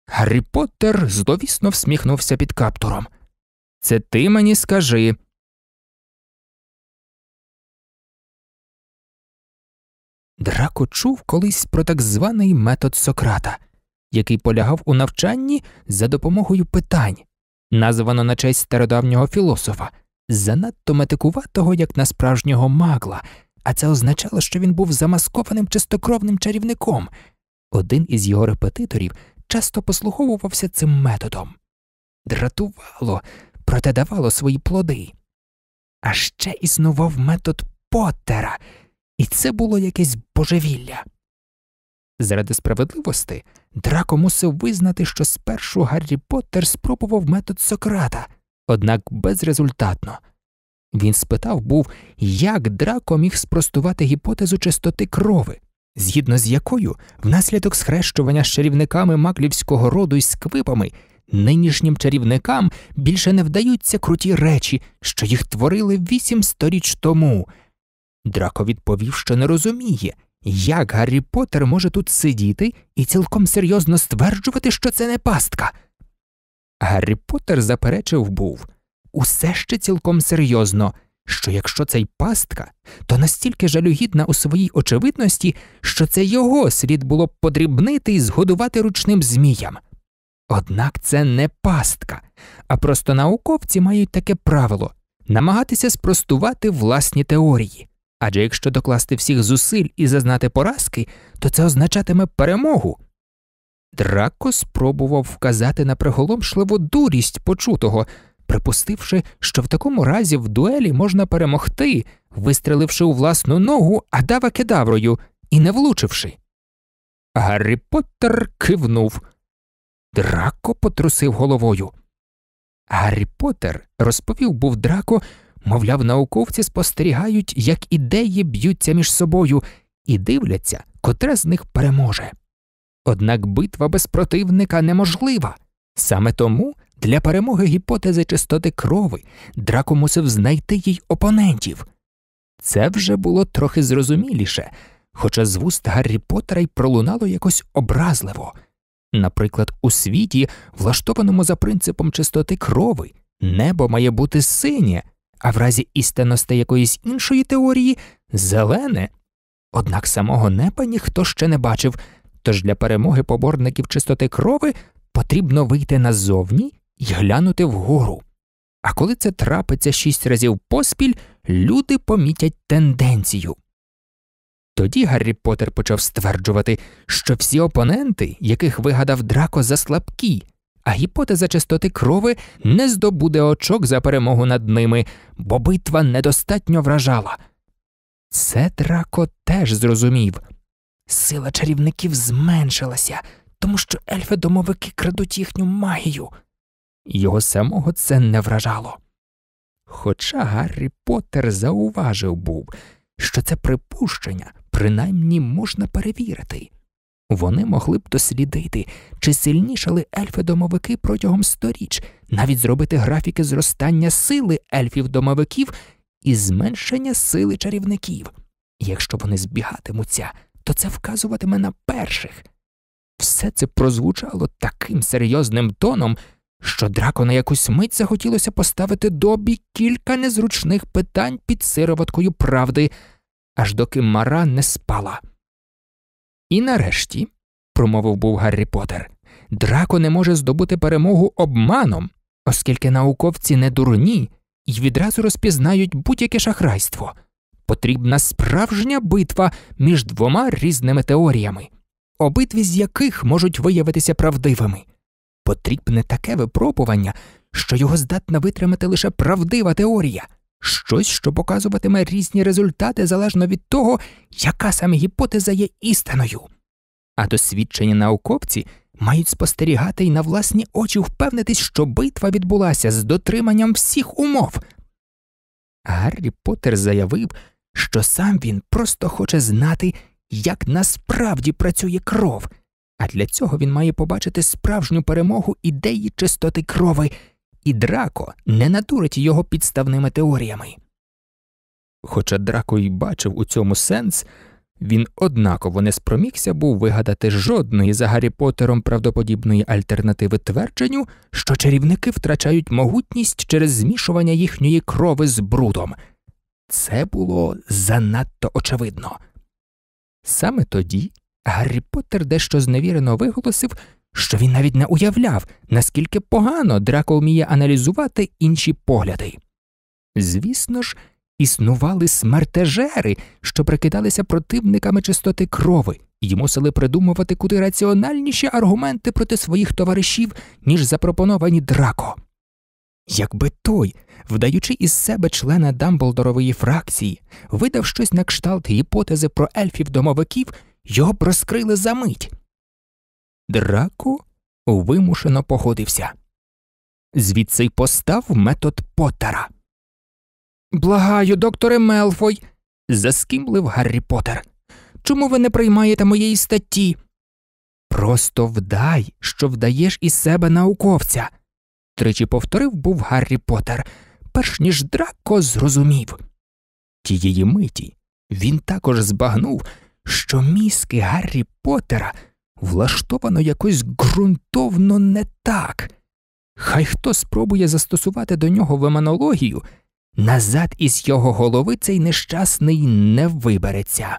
Гаррі Поттер зловісно всміхнувся під каптуром. Це ти мені скажи. Драко чув колись про так званий метод Сократа, який полягав у навчанні за допомогою питань, названо на честь стародавнього філософа, занадто метикуватого як на справжнього магла, а це означало, що він був замаскованим чистокровним чарівником. Один із його репетиторів часто послуховувався цим методом. Дратувало, проте давало свої плоди. А ще існував метод Поттера, і це було якесь божевілля. Заради справедливості Драко мусив визнати, що спершу Гаррі Поттер спробував метод Сократа, однак безрезультатно. Він спитав був, як драко міг спростувати гіпотезу чистоти крови, згідно з якою, внаслідок схрещування з чарівниками маклівського роду і сквипами, нинішнім чарівникам більше не вдаються круті речі, що їх творили вісім сторіч тому. Драко відповів, що не розуміє, як Гаррі Поттер може тут сидіти і цілком серйозно стверджувати, що це не пастка. Гаррі Поттер заперечив був усе ще цілком серйозно, що якщо цей пастка, то настільки жалюгідна у своїй очевидності, що це його слід було б подрібнити і згодувати ручним зміям. Однак це не пастка, а просто науковці мають таке правило намагатися спростувати власні теорії. Адже якщо докласти всіх зусиль і зазнати поразки, то це означатиме перемогу. Драко спробував вказати на приголомшливу дурість почутого, припустивши, що в такому разі в дуелі можна перемогти, вистреливши у власну ногу Адава кедаврою і не влучивши. Гаррі Поттер кивнув. Драко потрусив головою. Гаррі Поттер розповів був драко, мовляв, науковці спостерігають, як ідеї б'ються між собою і дивляться, котре з них переможе. Однак битва без противника неможлива. Саме тому для перемоги гіпотези чистоти крови драко мусив знайти їй опонентів. Це вже було трохи зрозуміліше, хоча з вуст Гаррі Поттера й пролунало якось образливо. Наприклад, у світі, влаштованому за принципом чистоти крови, небо має бути синє, а в разі істинності якоїсь іншої теорії зелене. Однак самого неба ніхто ще не бачив, тож для перемоги поборників чистоти крови потрібно вийти назовні і глянути вгору. А коли це трапиться шість разів поспіль, люди помітять тенденцію. Тоді Гаррі Поттер почав стверджувати, що всі опоненти, яких вигадав драко, заслабкі, а гіпотеза чистоти крови не здобуде очок за перемогу над ними, бо битва недостатньо вражала. Це драко теж зрозумів сила чарівників зменшилася, тому що ельфи домовики крадуть їхню магію його самого це не вражало. Хоча Гаррі Поттер зауважив був, що це припущення принаймні можна перевірити. Вони могли б дослідити, чи сильнішали ельфи-домовики протягом сторіч, навіть зробити графіки зростання сили ельфів-домовиків і зменшення сили чарівників. Якщо вони збігатимуться, то це вказуватиме на перших. Все це прозвучало таким серйозним тоном, що драко на якусь мить захотілося поставити добі кілька незручних питань під сироваткою правди, аж доки мара не спала. І нарешті, промовив був Гаррі Поттер, драко не може здобути перемогу обманом, оскільки науковці не дурні і відразу розпізнають будь-яке шахрайство. Потрібна справжня битва між двома різними теоріями, обидві з яких можуть виявитися правдивими. Потрібне таке випробування, що його здатна витримати лише правдива теорія, щось, що показуватиме різні результати залежно від того, яка саме гіпотеза є істиною. А досвідчені науковці мають спостерігати і на власні очі впевнитись, що битва відбулася з дотриманням всіх умов. Гаррі Поттер заявив, що сам він просто хоче знати, як насправді працює кров. А для цього він має побачити справжню перемогу ідеї чистоти крови, і драко не натурить його підставними теоріями. Хоча драко й бачив у цьому сенс, він однаково не спромігся був вигадати жодної за Гаррі Поттером правдоподібної альтернативи твердженню, що чарівники втрачають могутність через змішування їхньої крови з брудом. Це було занадто очевидно. Саме тоді Гаррі Поттер дещо зневірено виголосив, що він навіть не уявляв, наскільки погано Драко вміє аналізувати інші погляди. Звісно ж, існували смертежери, що прикидалися противниками чистоти крови і мусили придумувати куди раціональніші аргументи проти своїх товаришів, ніж запропоновані драко. Якби той, вдаючи із себе члена Дамблдорової фракції, видав щось на кшталт гіпотези про ельфів домовиків, його проскрили за мить. Драко вимушено погодився. Звідси й постав метод Поттера. Благаю, докторе Мелфой, заскімлив Гаррі Поттер. Чому ви не приймаєте моєї статті? Просто вдай, що вдаєш із себе науковця. Тричі повторив був Гаррі Поттер, перш ніж Драко зрозумів. Тієї миті він також збагнув, що мізки Гаррі Поттера влаштовано якось ґрунтовно не так. Хай хто спробує застосувати до нього веманологію, назад із його голови цей нещасний не вибереться.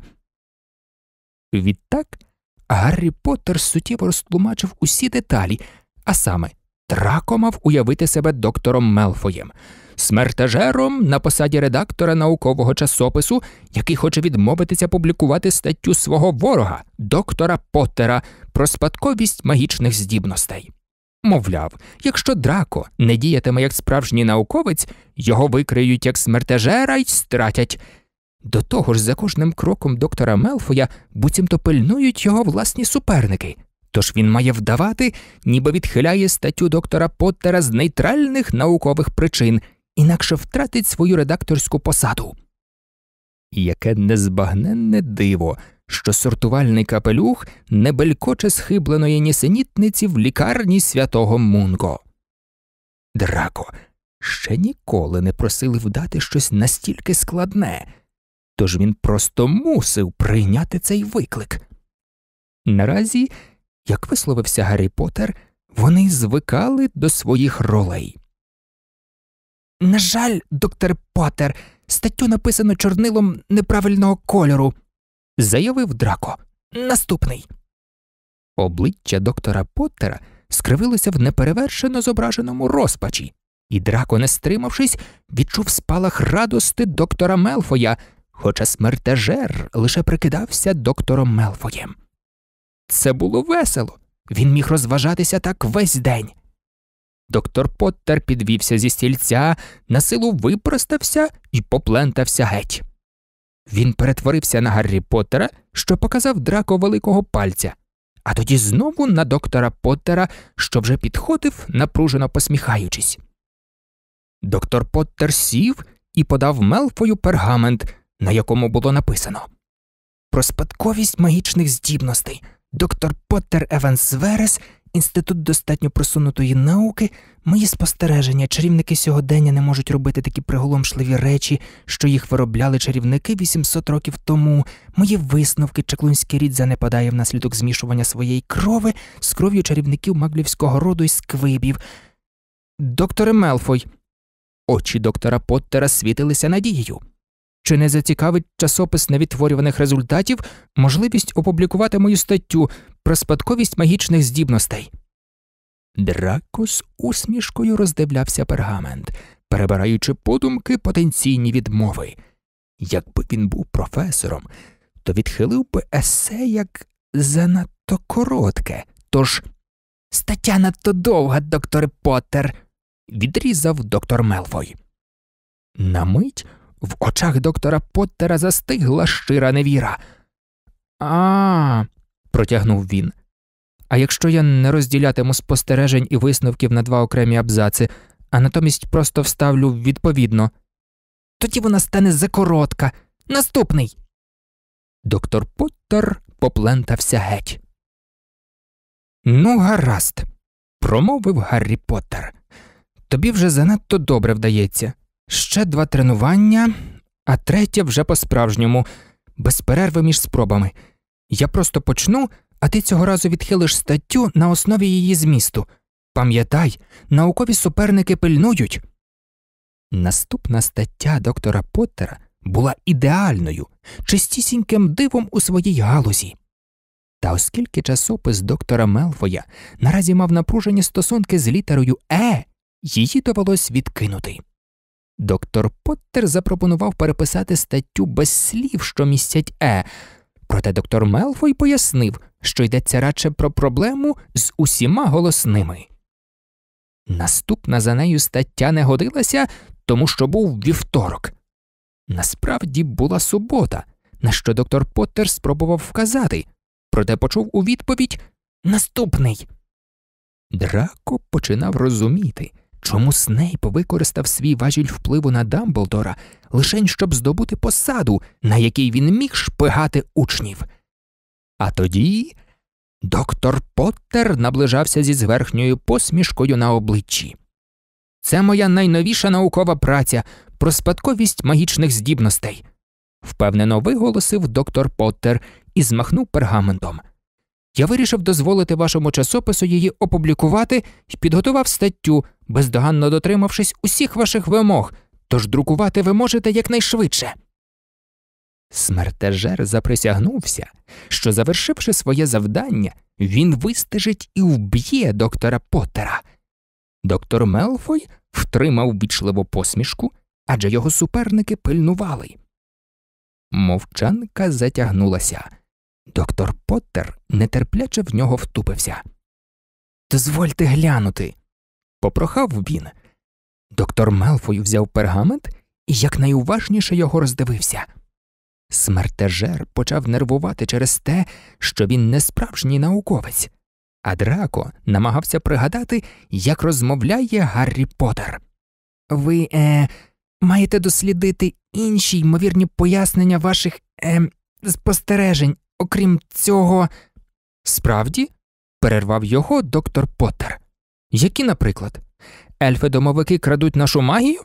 Відтак Гаррі Поттер суттєво розтлумачив усі деталі, а саме, Драко мав уявити себе доктором Мелфоєм, смертежером на посаді редактора наукового часопису, який хоче відмовитися публікувати статтю свого ворога, доктора Поттера, про спадковість магічних здібностей. Мовляв, якщо Драко не діятиме як справжній науковець, його викриють як смертежера й стратять. До того ж, за кожним кроком доктора Мелфоя буцімто пильнують його власні суперники. Тож він має вдавати, ніби відхиляє статтю доктора Поттера з нейтральних наукових причин, інакше втратить свою редакторську посаду. яке незбагненне диво, що сортувальний капелюх не белькоче схибленої нісенітниці в лікарні святого Мунго. Драко ще ніколи не просили вдати щось настільки складне, тож він просто мусив прийняти цей виклик. Наразі як висловився Гаррі Поттер, вони звикали до своїх ролей. На жаль, доктор Поттер, статтю написано чорнилом неправильного кольору, заявив Драко. Наступний. Обличчя доктора Поттера скривилося в неперевершено зображеному розпачі, і драко, не стримавшись, відчув спалах радости доктора Мелфоя, хоча смертежер лише прикидався доктором Мелфоєм. Це було весело. Він міг розважатися так весь день. Доктор Поттер підвівся зі стільця, на силу випростався і поплентався геть. Він перетворився на Гаррі Поттера, що показав драко великого пальця, а тоді знову на доктора Поттера, що вже підходив, напружено посміхаючись. Доктор Поттер сів і подав Мелфою пергамент, на якому було написано Про спадковість магічних здібностей доктор Поттер Еванс Верес, інститут достатньо просунутої науки, мої спостереження, чарівники сьогодення не можуть робити такі приголомшливі речі, що їх виробляли чарівники 800 років тому. Мої висновки, чаклунський рід занепадає внаслідок змішування своєї крови з кров'ю чарівників маглівського роду і сквибів. Докторе Мелфой. Очі доктора Поттера світилися надією. Чи не зацікавить часопис невідтворюваних результатів можливість опублікувати мою статтю про спадковість магічних здібностей? Драко з усмішкою роздивлявся пергамент, перебираючи подумки потенційні відмови. Якби він був професором, то відхилив би есе як занадто коротке, тож стаття надто довга, доктор Поттер», – відрізав доктор Мелфой. На мить в очах доктора Поттера застигла щира невіра. А, протягнув він. А якщо я не розділятиму спостережень і висновків на два окремі абзаци, а натомість просто вставлю відповідно, тоді вона стане закоротка. Наступний. Доктор Поттер поплентався геть. Ну, гаразд, промовив Гаррі Поттер. Тобі вже занадто добре вдається. Ще два тренування, а третє вже по-справжньому, без перерви між спробами. Я просто почну, а ти цього разу відхилиш статтю на основі її змісту. Пам'ятай, наукові суперники пильнують. Наступна стаття доктора Поттера була ідеальною, чистісіньким дивом у своїй галузі. Та оскільки часопис доктора Мелфоя наразі мав напружені стосунки з літерою Е, її довелось відкинути. Доктор Поттер запропонував переписати статтю без слів, що містять Е. Проте доктор Мелфой пояснив, що йдеться радше про проблему з усіма голосними. Наступна за нею стаття не годилася, тому що був вівторок. Насправді була субота, на що доктор Поттер спробував вказати, проте почув у відповідь Наступний. Драко починав розуміти. Чому Снейп використав свій важіль впливу на Дамблдора лишень щоб здобути посаду, на якій він міг шпигати учнів? А тоді доктор Поттер наближався зі зверхньою посмішкою на обличчі. Це моя найновіша наукова праця про спадковість магічних здібностей, впевнено виголосив доктор Поттер і змахнув пергаментом я вирішив дозволити вашому часопису її опублікувати і підготував статтю, бездоганно дотримавшись усіх ваших вимог, тож друкувати ви можете якнайшвидше. Смертежер заприсягнувся, що, завершивши своє завдання, він вистежить і вб'є доктора Поттера. Доктор Мелфой втримав вічливу посмішку, адже його суперники пильнували. Мовчанка затягнулася. Доктор Поттер нетерпляче в нього втупився. Дозвольте глянути, попрохав він. Доктор Мелфой взяв пергамент і якнайуважніше його роздивився. Смертежер почав нервувати через те, що він не справжній науковець, а Драко намагався пригадати, як розмовляє Гаррі Поттер. Ви е, маєте дослідити інші ймовірні пояснення ваших е, спостережень, Окрім цього, справді, перервав його доктор Поттер. Які, наприклад, ельфи-домовики крадуть нашу магію?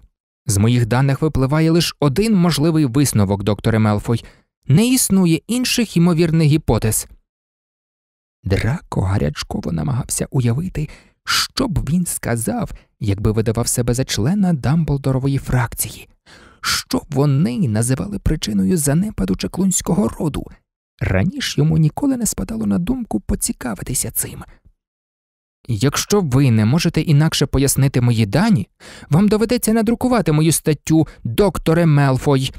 З моїх даних випливає лише один можливий висновок, докторе Мелфой. Не існує інших ймовірних гіпотез. Драко гарячково намагався уявити, що б він сказав, якби видавав себе за члена Дамблдорової фракції, що б вони називали причиною занепаду чеклунського роду, Раніше йому ніколи не спадало на думку поцікавитися цим. Якщо ви не можете інакше пояснити мої дані, вам доведеться надрукувати мою статтю, докторе Мелфой.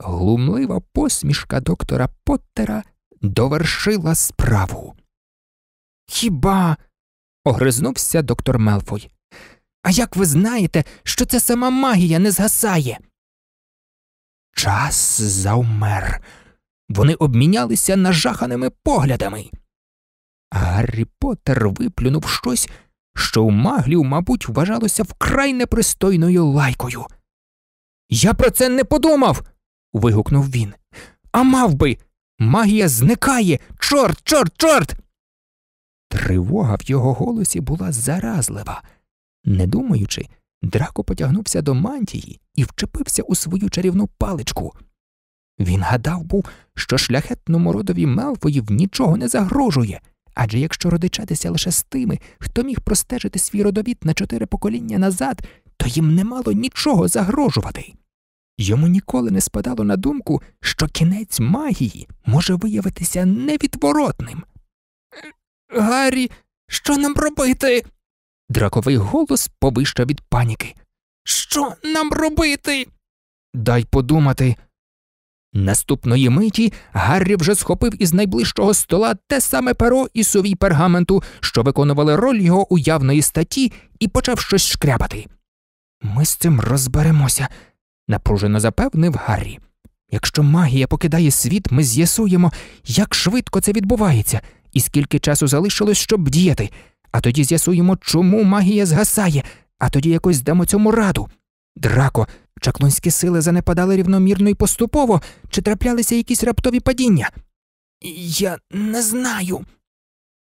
Глумлива посмішка доктора Поттера довершила справу. Хіба. огризнувся доктор Мелфой. А як ви знаєте, що це сама магія не згасає? Час завмер. Вони обмінялися нажаханими поглядами. Гаррі Поттер виплюнув щось, що у маглів, мабуть, вважалося вкрай непристойною лайкою. Я про це не подумав. вигукнув він. А мав би, магія зникає. Чорт, чорт, чорт. Тривога в його голосі була заразлива. Не думаючи, драко потягнувся до мантії і вчепився у свою чарівну паличку. Він гадав був, що шляхетному родові Малфоїв нічого не загрожує, адже якщо родичатися лише з тими, хто міг простежити свій родовід на чотири покоління назад, то їм не мало нічого загрожувати. Йому ніколи не спадало на думку, що кінець магії може виявитися невідворотним. Гаррі, що нам робити? Драковий голос повищав від паніки. Що нам робити? Дай подумати, Наступної миті Гаррі вже схопив із найближчого стола те саме перо і сувій пергаменту, що виконували роль його уявної статті, і почав щось шкрябати. Ми з цим розберемося, напружено запевнив Гаррі. Якщо магія покидає світ, ми з'ясуємо, як швидко це відбувається, і скільки часу залишилось, щоб діяти, а тоді з'ясуємо, чому магія згасає, а тоді якось дамо цьому раду. Драко, Чаклунські сили занепадали рівномірно і поступово, чи траплялися якісь раптові падіння? Я не знаю.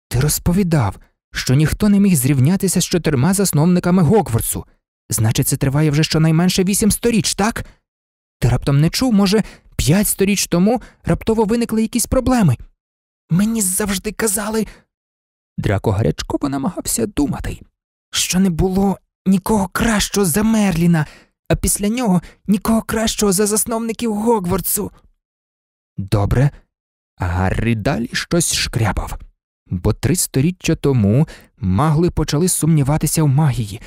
Ти розповідав, що ніхто не міг зрівнятися з чотирма засновниками Гогвардсу. Значить, це триває вже щонайменше вісім сторіч, так? Ти раптом не чув, може, п'ять сторіч тому раптово виникли якісь проблеми. Мені завжди казали. Драко гарячково намагався думати, що не було нікого кращого за Мерліна а після нього нікого кращого за засновників Гогвардсу. Добре. Гаррі далі щось шкрябав, бо три сторіччя тому магли почали сумніватися в магії.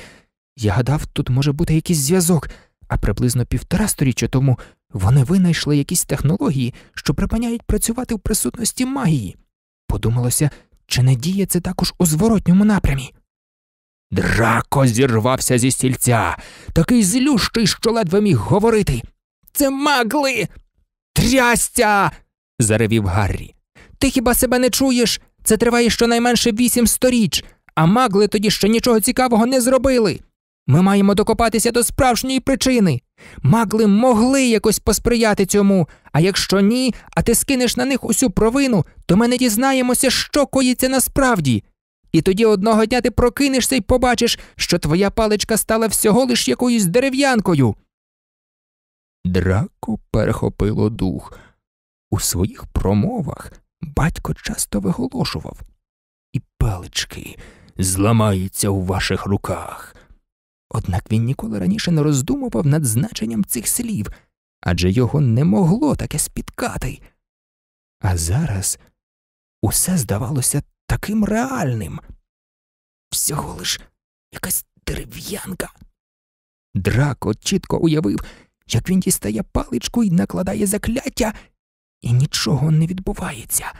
Я гадав, тут може бути якийсь зв'язок, а приблизно півтора сторіччя тому вони винайшли якісь технології, що припиняють працювати в присутності магії. Подумалося, чи не діє це також у зворотньому напрямі. Драко зірвався зі стільця, такий злющий, що ледве міг говорити. Це магли. Трястя. заревів Гаррі. Ти хіба себе не чуєш? Це триває щонайменше вісім сторіч, а магли тоді ще нічого цікавого не зробили. Ми маємо докопатися до справжньої причини. Магли могли якось посприяти цьому, а якщо ні, а ти скинеш на них усю провину, то ми не дізнаємося, що коїться насправді. І тоді одного дня ти прокинешся і побачиш, що твоя паличка стала всього лиш якоюсь дерев'янкою. Драко перехопило дух. У своїх промовах батько часто виголошував І палички зламаються у ваших руках. Однак він ніколи раніше не роздумував над значенням цих слів адже його не могло таке спіткати. А зараз усе здавалося таким реальним. Всього лиш якась дерев'янка. Драко чітко уявив, як він дістає паличку і накладає закляття, і нічого не відбувається.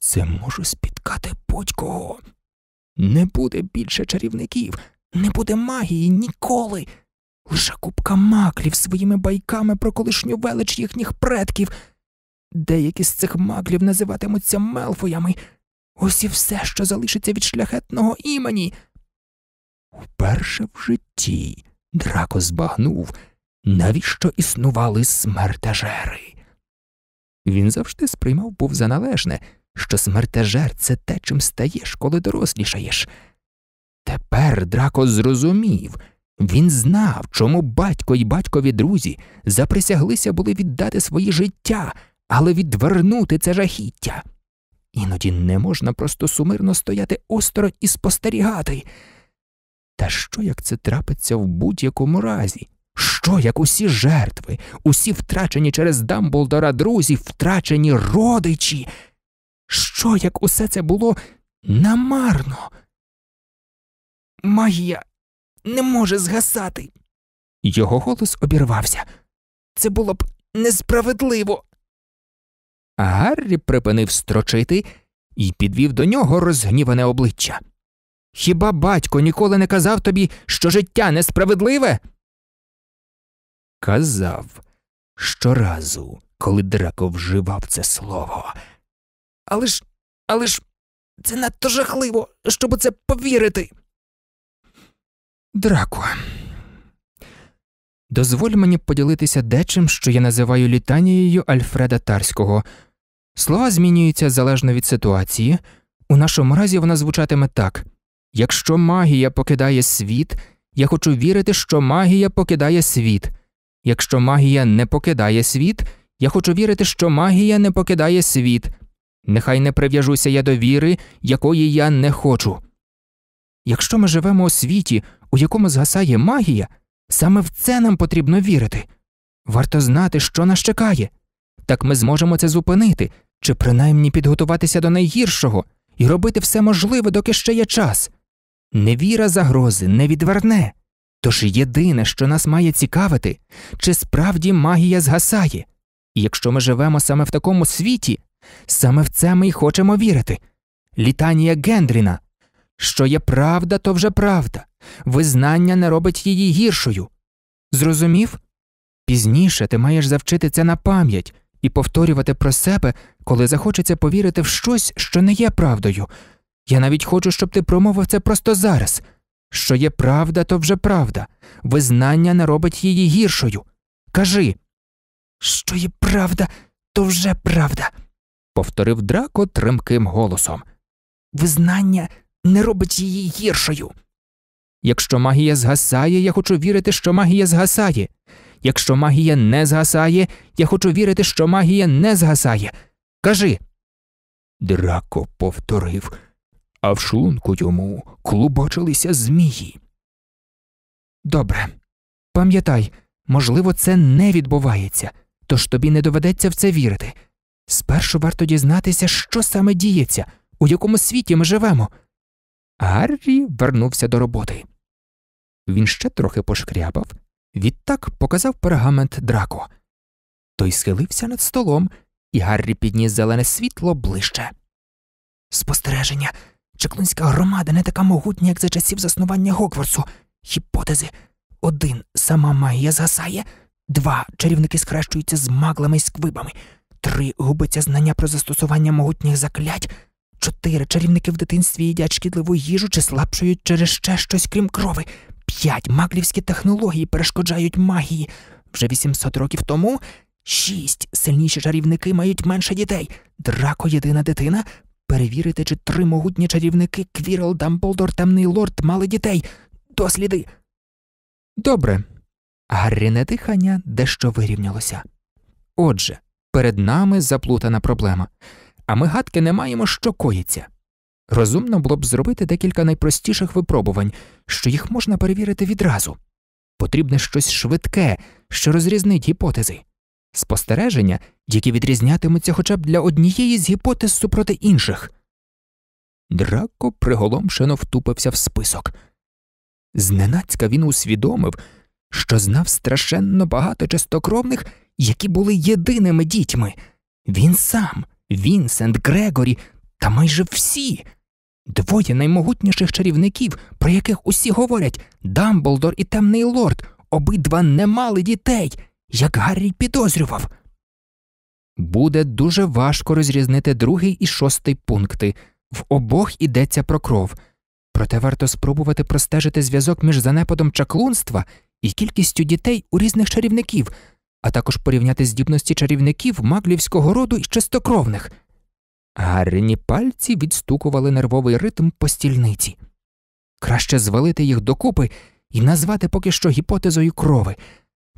Це може спіткати будь-кого. Не буде більше чарівників, не буде магії ніколи. Лише купка маклів своїми байками про колишню велич їхніх предків. Деякі з цих маклів називатимуться Мелфоями. Ось і все, що залишиться від шляхетного імені. Вперше в житті драко збагнув, навіщо існували смертежери. Він завжди сприймав був за належне, що смертежер це те, чим стаєш, коли дорослішаєш. Тепер драко зрозумів. Він знав, чому батько і батькові друзі заприсяглися були віддати своє життя, але відвернути це жахіття. Іноді не можна просто сумирно стояти осторонь і спостерігати. Та що як це трапиться в будь-якому разі? Що як усі жертви, усі втрачені через Дамблдора друзі, втрачені родичі? Що як усе це було намарно? Магія не може згасати. Його голос обірвався. Це було б несправедливо. Гаррі припинив строчити і підвів до нього розгніване обличчя. Хіба батько ніколи не казав тобі, що життя несправедливе? Казав щоразу, коли драко вживав це слово. Але ж, але ж, це надто жахливо, щоб у це повірити. Драко. Дозволь мені поділитися дечим, що я називаю літанією Альфреда Тарського. Слова змінюються залежно від ситуації, у нашому разі вона звучатиме так якщо магія покидає світ, я хочу вірити, що магія покидає світ. Якщо магія не покидає світ, я хочу вірити, що магія не покидає світ. Нехай не прив'яжуся я до віри, якої я не хочу. Якщо ми живемо у світі, у якому згасає магія. Саме в це нам потрібно вірити. Варто знати, що нас чекає. Так ми зможемо це зупинити чи принаймні підготуватися до найгіршого і робити все можливе, доки ще є час. Невіра загрози не відверне. Тож єдине, що нас має цікавити, чи справді магія згасає. І якщо ми живемо саме в такому світі, саме в це ми й хочемо вірити. Літання Гендріна, що є правда, то вже правда, Визнання не робить її гіршою. Зрозумів? Пізніше ти маєш завчити це на пам'ять і повторювати про себе, коли захочеться повірити в щось, що не є правдою. Я навіть хочу, щоб ти промовив це просто зараз. Що є правда, то вже правда. Визнання не робить її гіршою. Кажи. Що є правда, то вже правда, повторив драко тремким голосом. Визнання не робить її гіршою. Якщо магія згасає, я хочу вірити, що магія згасає. Якщо магія не згасає, я хочу вірити, що магія не згасає. Кажи. Драко повторив, а в шлунку йому клубочилися змії. Добре. Пам'ятай, можливо, це не відбувається, тож тобі не доведеться в це вірити. Спершу варто дізнатися, що саме діється, у якому світі ми живемо. Гаррі вернувся до роботи. Він ще трохи пошкрябав, відтак показав пергамент драко. Той схилився над столом, і Гаррі підніс зелене світло ближче. Спостереження. Чеклунська громада не така могутня, як за часів заснування Гогвартсу. Хіпотези. один сама магія згасає, два чарівники скращуються з маглами і сквибами, три губиться знання про застосування могутніх заклять, чотири чарівники в дитинстві їдять шкідливу їжу чи слабшують через ще щось крім крови. П'ять маклівські технології перешкоджають магії. Вже 800 років тому шість сильніші чарівники мають менше дітей. Драко єдина дитина. Перевірити, чи три могутні чарівники Квірл, Дамболдор, Темний Лорд мали дітей. Досліди. Добре. Гарріне дихання дещо вирівнялося. Отже, перед нами заплутана проблема, а ми гадки не маємо, що коїться. Розумно було б зробити декілька найпростіших випробувань, що їх можна перевірити відразу. Потрібне щось швидке, що розрізнить гіпотези. Спостереження, які відрізнятимуться хоча б для однієї з гіпотез супроти інших. Драко приголомшено втупився в список. Зненацька він усвідомив, що знав страшенно багато чистокровних, які були єдиними дітьми. Він сам, Вінсент, Грегорі та майже всі. Двоє наймогутніших чарівників, про яких усі говорять Дамблдор і темний лорд, обидва не мали дітей, як Гаррі підозрював. Буде дуже важко розрізнити другий і шостий пункти. В обох ідеться про кров. Проте варто спробувати простежити зв'язок між занепадом чаклунства і кількістю дітей у різних чарівників, а також порівняти здібності чарівників маглівського роду і чистокровних. Гарні пальці відстукували нервовий ритм по стільниці. Краще звалити їх докупи і назвати поки що гіпотезою крови.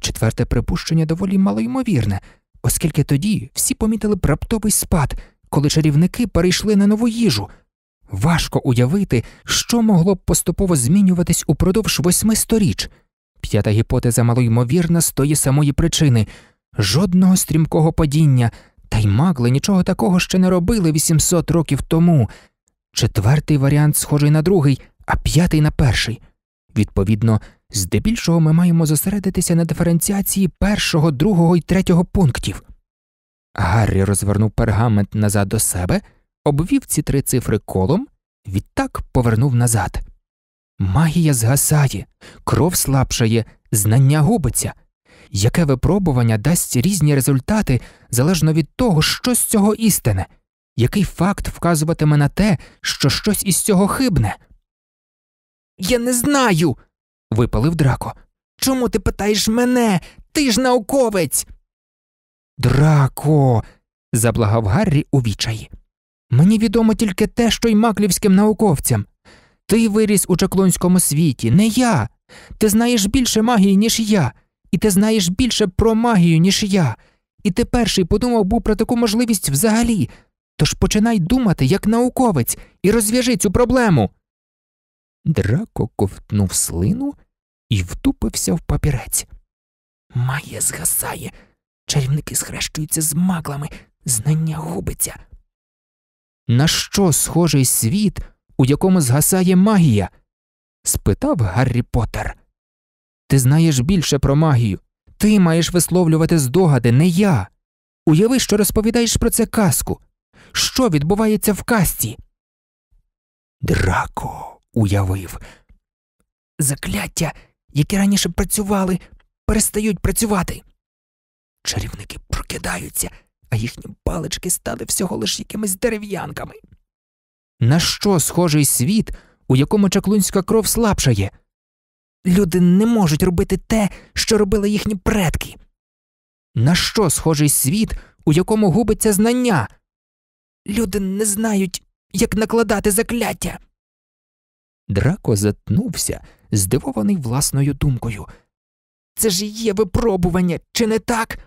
Четверте припущення доволі малоймовірне, оскільки тоді всі помітили б раптовий спад, коли чарівники перейшли на нову їжу. Важко уявити, що могло б поступово змінюватись упродовж восьми сторіч. П'ята гіпотеза малоймовірна з тої самої причини жодного стрімкого падіння. Та й магли нічого такого ще не робили 800 років тому. Четвертий варіант схожий на другий, а п'ятий на перший. Відповідно, здебільшого ми маємо зосередитися на диференціації першого, другого і третього пунктів. Гаррі розвернув пергамент назад до себе, обвів ці три цифри колом, відтак повернув назад. Магія згасає, кров слабшає, знання губиться яке випробування дасть різні результати залежно від того, що з цього істине, який факт вказуватиме на те, що щось із цього хибне. Я не знаю. випалив Драко. Чому ти питаєш мене? Ти ж науковець. Драко. заблагав Гаррі у вічаї. Мені відомо тільки те, що й маклівським науковцям. Ти виріс у Чаклонському світі, не я. Ти знаєш більше магії, ніж я і ти знаєш більше про магію, ніж я, і ти перший подумав був про таку можливість взагалі. Тож починай думати як науковець і розв'яжи цю проблему. Драко ковтнув слину і втупився в папірець. Магія згасає, чарівники схрещуються з маглами, знання губиться. На що схожий світ, у якому згасає магія? спитав Гаррі Поттер. Ти знаєш більше про магію. Ти маєш висловлювати здогади, не я. Уяви, що розповідаєш про це казку. Що відбувається в казці? Драко уявив. Закляття, які раніше працювали, перестають працювати. Чарівники прокидаються, а їхні палички стали всього лиш якимись дерев'янками. На що схожий світ, у якому чаклунська кров слабшає? люди не можуть робити те, що робили їхні предки. На що схожий світ, у якому губиться знання? Люди не знають, як накладати закляття. Драко затнувся, здивований власною думкою. Це ж є випробування, чи не так?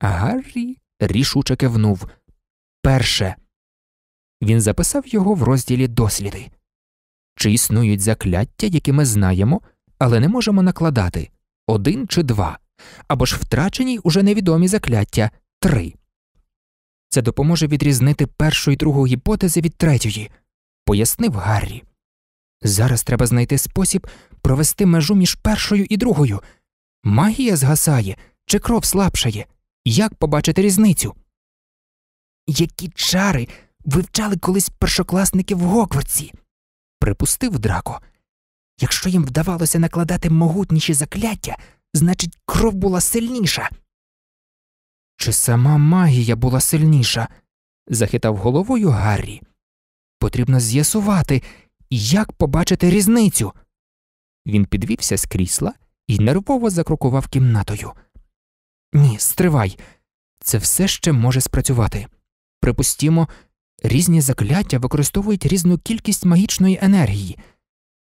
Гаррі рішуче кивнув. Перше. Він записав його в розділі досліди. Чи існують закляття, які ми знаємо, але не можемо накладати один чи два, або ж втрачені уже невідомі закляття три. Це допоможе відрізнити першу і другу гіпотези від третьої, пояснив Гаррі. Зараз треба знайти спосіб провести межу між першою і другою. Магія згасає чи кров слабшає. Як побачити різницю? Які чари вивчали колись першокласники в Гоквардсі? припустив драко. Якщо їм вдавалося накладати могутніші закляття, значить, кров була сильніша. Чи сама магія була сильніша? захитав головою Гаррі. Потрібно з'ясувати, як побачити різницю. Він підвівся з крісла і нервово закрокував кімнатою. Ні, стривай, це все ще може спрацювати. Припустімо, Різні закляття використовують різну кількість магічної енергії.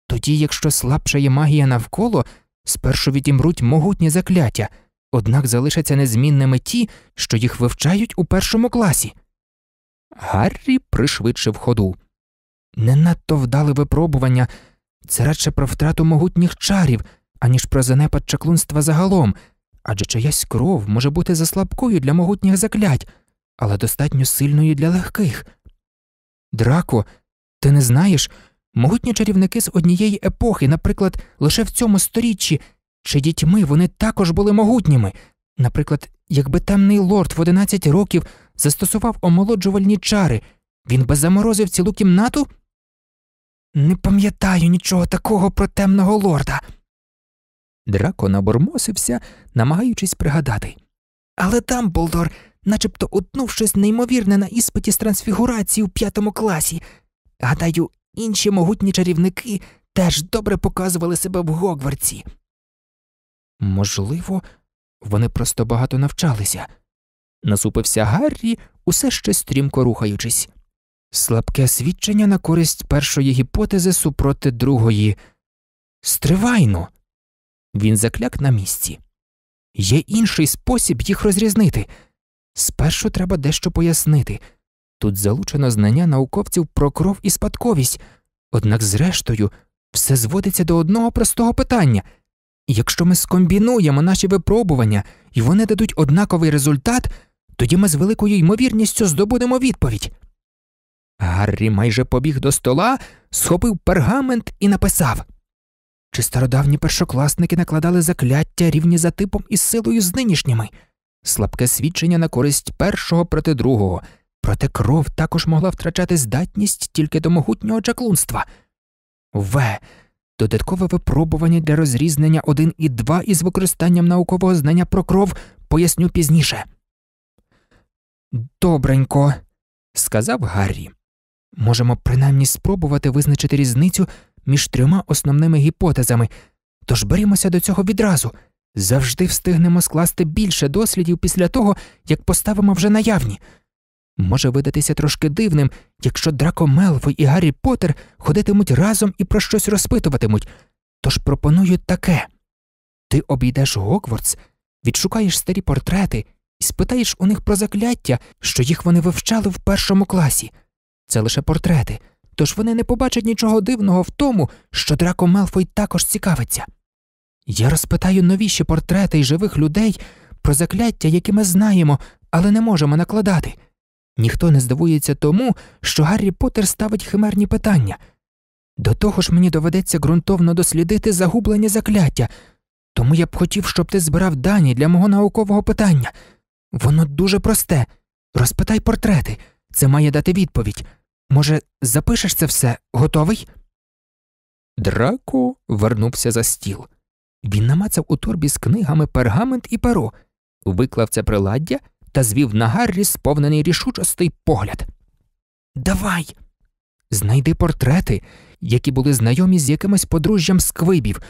Тоді, якщо слабшає магія навколо, спершу відімруть могутні закляття, однак залишаться незмінними ті, що їх вивчають у першому класі. Гаррі пришвидшив ходу. Не надто вдале випробування це радше про втрату могутніх чарів, аніж про занепад чаклунства загалом, адже чиясь кров може бути заслабкою для могутніх заклять, але достатньо сильною для легких. Драко, ти не знаєш? Могутні чарівники з однієї епохи, наприклад, лише в цьому сторіччі, чи дітьми вони також були могутніми. Наприклад, якби темний лорд в 11 років застосував омолоджувальні чари, він би заморозив цілу кімнату? Не пам'ятаю нічого такого про темного лорда. Драко набурмосився, намагаючись пригадати. Але Дамблдор, начебто утнув щось неймовірне на іспиті з трансфігурації у п'ятому класі. Гадаю, інші могутні чарівники теж добре показували себе в Гогвартсі. Можливо, вони просто багато навчалися. Насупився Гаррі, усе ще стрімко рухаючись. Слабке свідчення на користь першої гіпотези супроти другої. Стривайно. Він закляк на місці. Є інший спосіб їх розрізнити. Спершу треба дещо пояснити тут залучено знання науковців про кров і спадковість, однак, зрештою, все зводиться до одного простого питання якщо ми скомбінуємо наші випробування і вони дадуть однаковий результат, тоді ми з великою ймовірністю здобудемо відповідь. Гаррі майже побіг до стола, схопив пергамент і написав чи стародавні першокласники накладали закляття рівні за типом і силою з нинішніми? Слабке свідчення на користь першого проти другого, проте кров також могла втрачати здатність тільки до могутнього чаклунства. В. Додаткове випробування для розрізнення 1 і 2 із використанням наукового знання про кров поясню пізніше. Добренько, сказав Гаррі. Можемо принаймні спробувати визначити різницю між трьома основними гіпотезами, тож берімося до цього відразу завжди встигнемо скласти більше дослідів після того, як поставимо вже наявні. Може видатися трошки дивним, якщо Драко Мелфой і Гаррі Поттер ходитимуть разом і про щось розпитуватимуть, тож пропоную таке ти обійдеш Гоквардс, відшукаєш старі портрети і спитаєш у них про закляття, що їх вони вивчали в першому класі. Це лише портрети тож вони не побачать нічого дивного в тому, що Драко Мелфой також цікавиться. Я розпитаю новіші портрети й живих людей про закляття, які ми знаємо, але не можемо накладати. Ніхто не здивується тому, що Гаррі Поттер ставить химерні питання. До того ж мені доведеться ґрунтовно дослідити загублення закляття, тому я б хотів, щоб ти збирав дані для мого наукового питання. Воно дуже просте. Розпитай портрети, це має дати відповідь. Може, запишеш це все, готовий? Драко вернувся за стіл. Він намацав у торбі з книгами пергамент і перо, виклав це приладдя та звів на Гаррі сповнений рішучостий погляд. Давай. Знайди портрети, які були знайомі з якимось подружжям сквибів.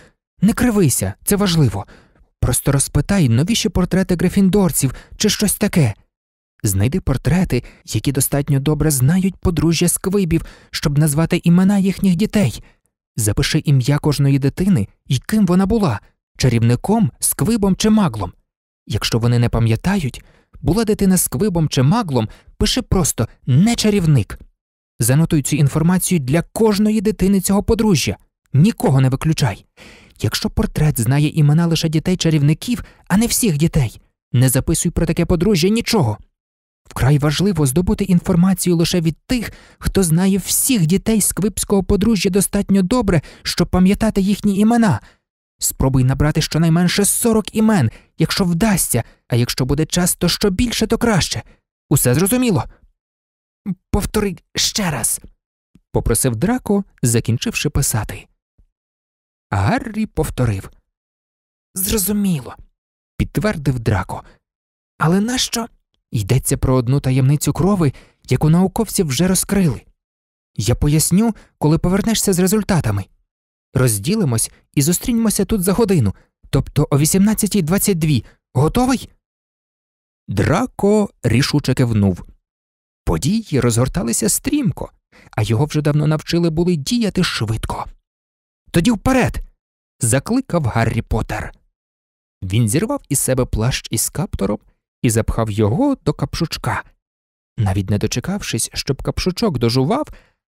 Не кривися, це важливо. Просто розпитай новіші портрети грифіндорців чи щось таке. Знайди портрети, які достатньо добре знають подружжя сквибів, щоб назвати імена їхніх дітей. Запиши ім'я кожної дитини і ким вона була чарівником, сквибом чи маглом. Якщо вони не пам'ятають, була дитина сквибом чи маглом, пиши просто не чарівник. Занотуй цю інформацію для кожної дитини цього подружжя. Нікого не виключай. Якщо портрет знає імена лише дітей чарівників, а не всіх дітей, не записуй про таке подружжя нічого. Вкрай важливо здобути інформацію лише від тих, хто знає всіх дітей сквипського подружжя достатньо добре, щоб пам'ятати їхні імена. Спробуй набрати щонайменше 40 імен, якщо вдасться, а якщо буде час, то що більше, то краще. Усе зрозуміло. Повтори ще раз, попросив Драко, закінчивши писати. Гаррі повторив. Зрозуміло, підтвердив Драко. Але нащо? Йдеться про одну таємницю крови, яку науковці вже розкрили. Я поясню, коли повернешся з результатами. Розділимось і зустрінемося тут за годину, тобто о 18.22. Готовий? Драко рішуче кивнув. Події розгорталися стрімко, а його вже давно навчили були діяти швидко. Тоді вперед. закликав Гаррі Поттер. Він зірвав із себе плащ із каптором і запхав його до капшучка. Навіть не дочекавшись, щоб капшучок дожував,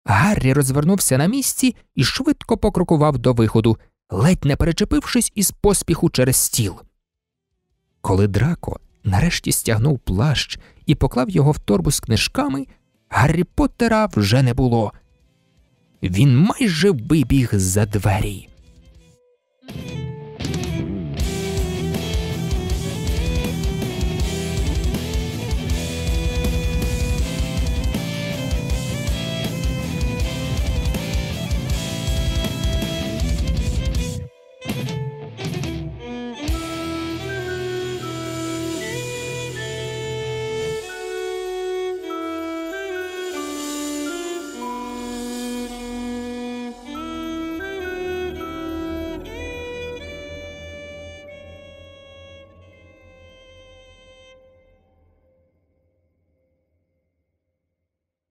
Гаррі розвернувся на місці і швидко покрокував до виходу, ледь не перечепившись із поспіху через стіл. Коли Драко нарешті стягнув плащ і поклав його в торбу з книжками, Гаррі Поттера вже не було. Він майже вибіг за двері.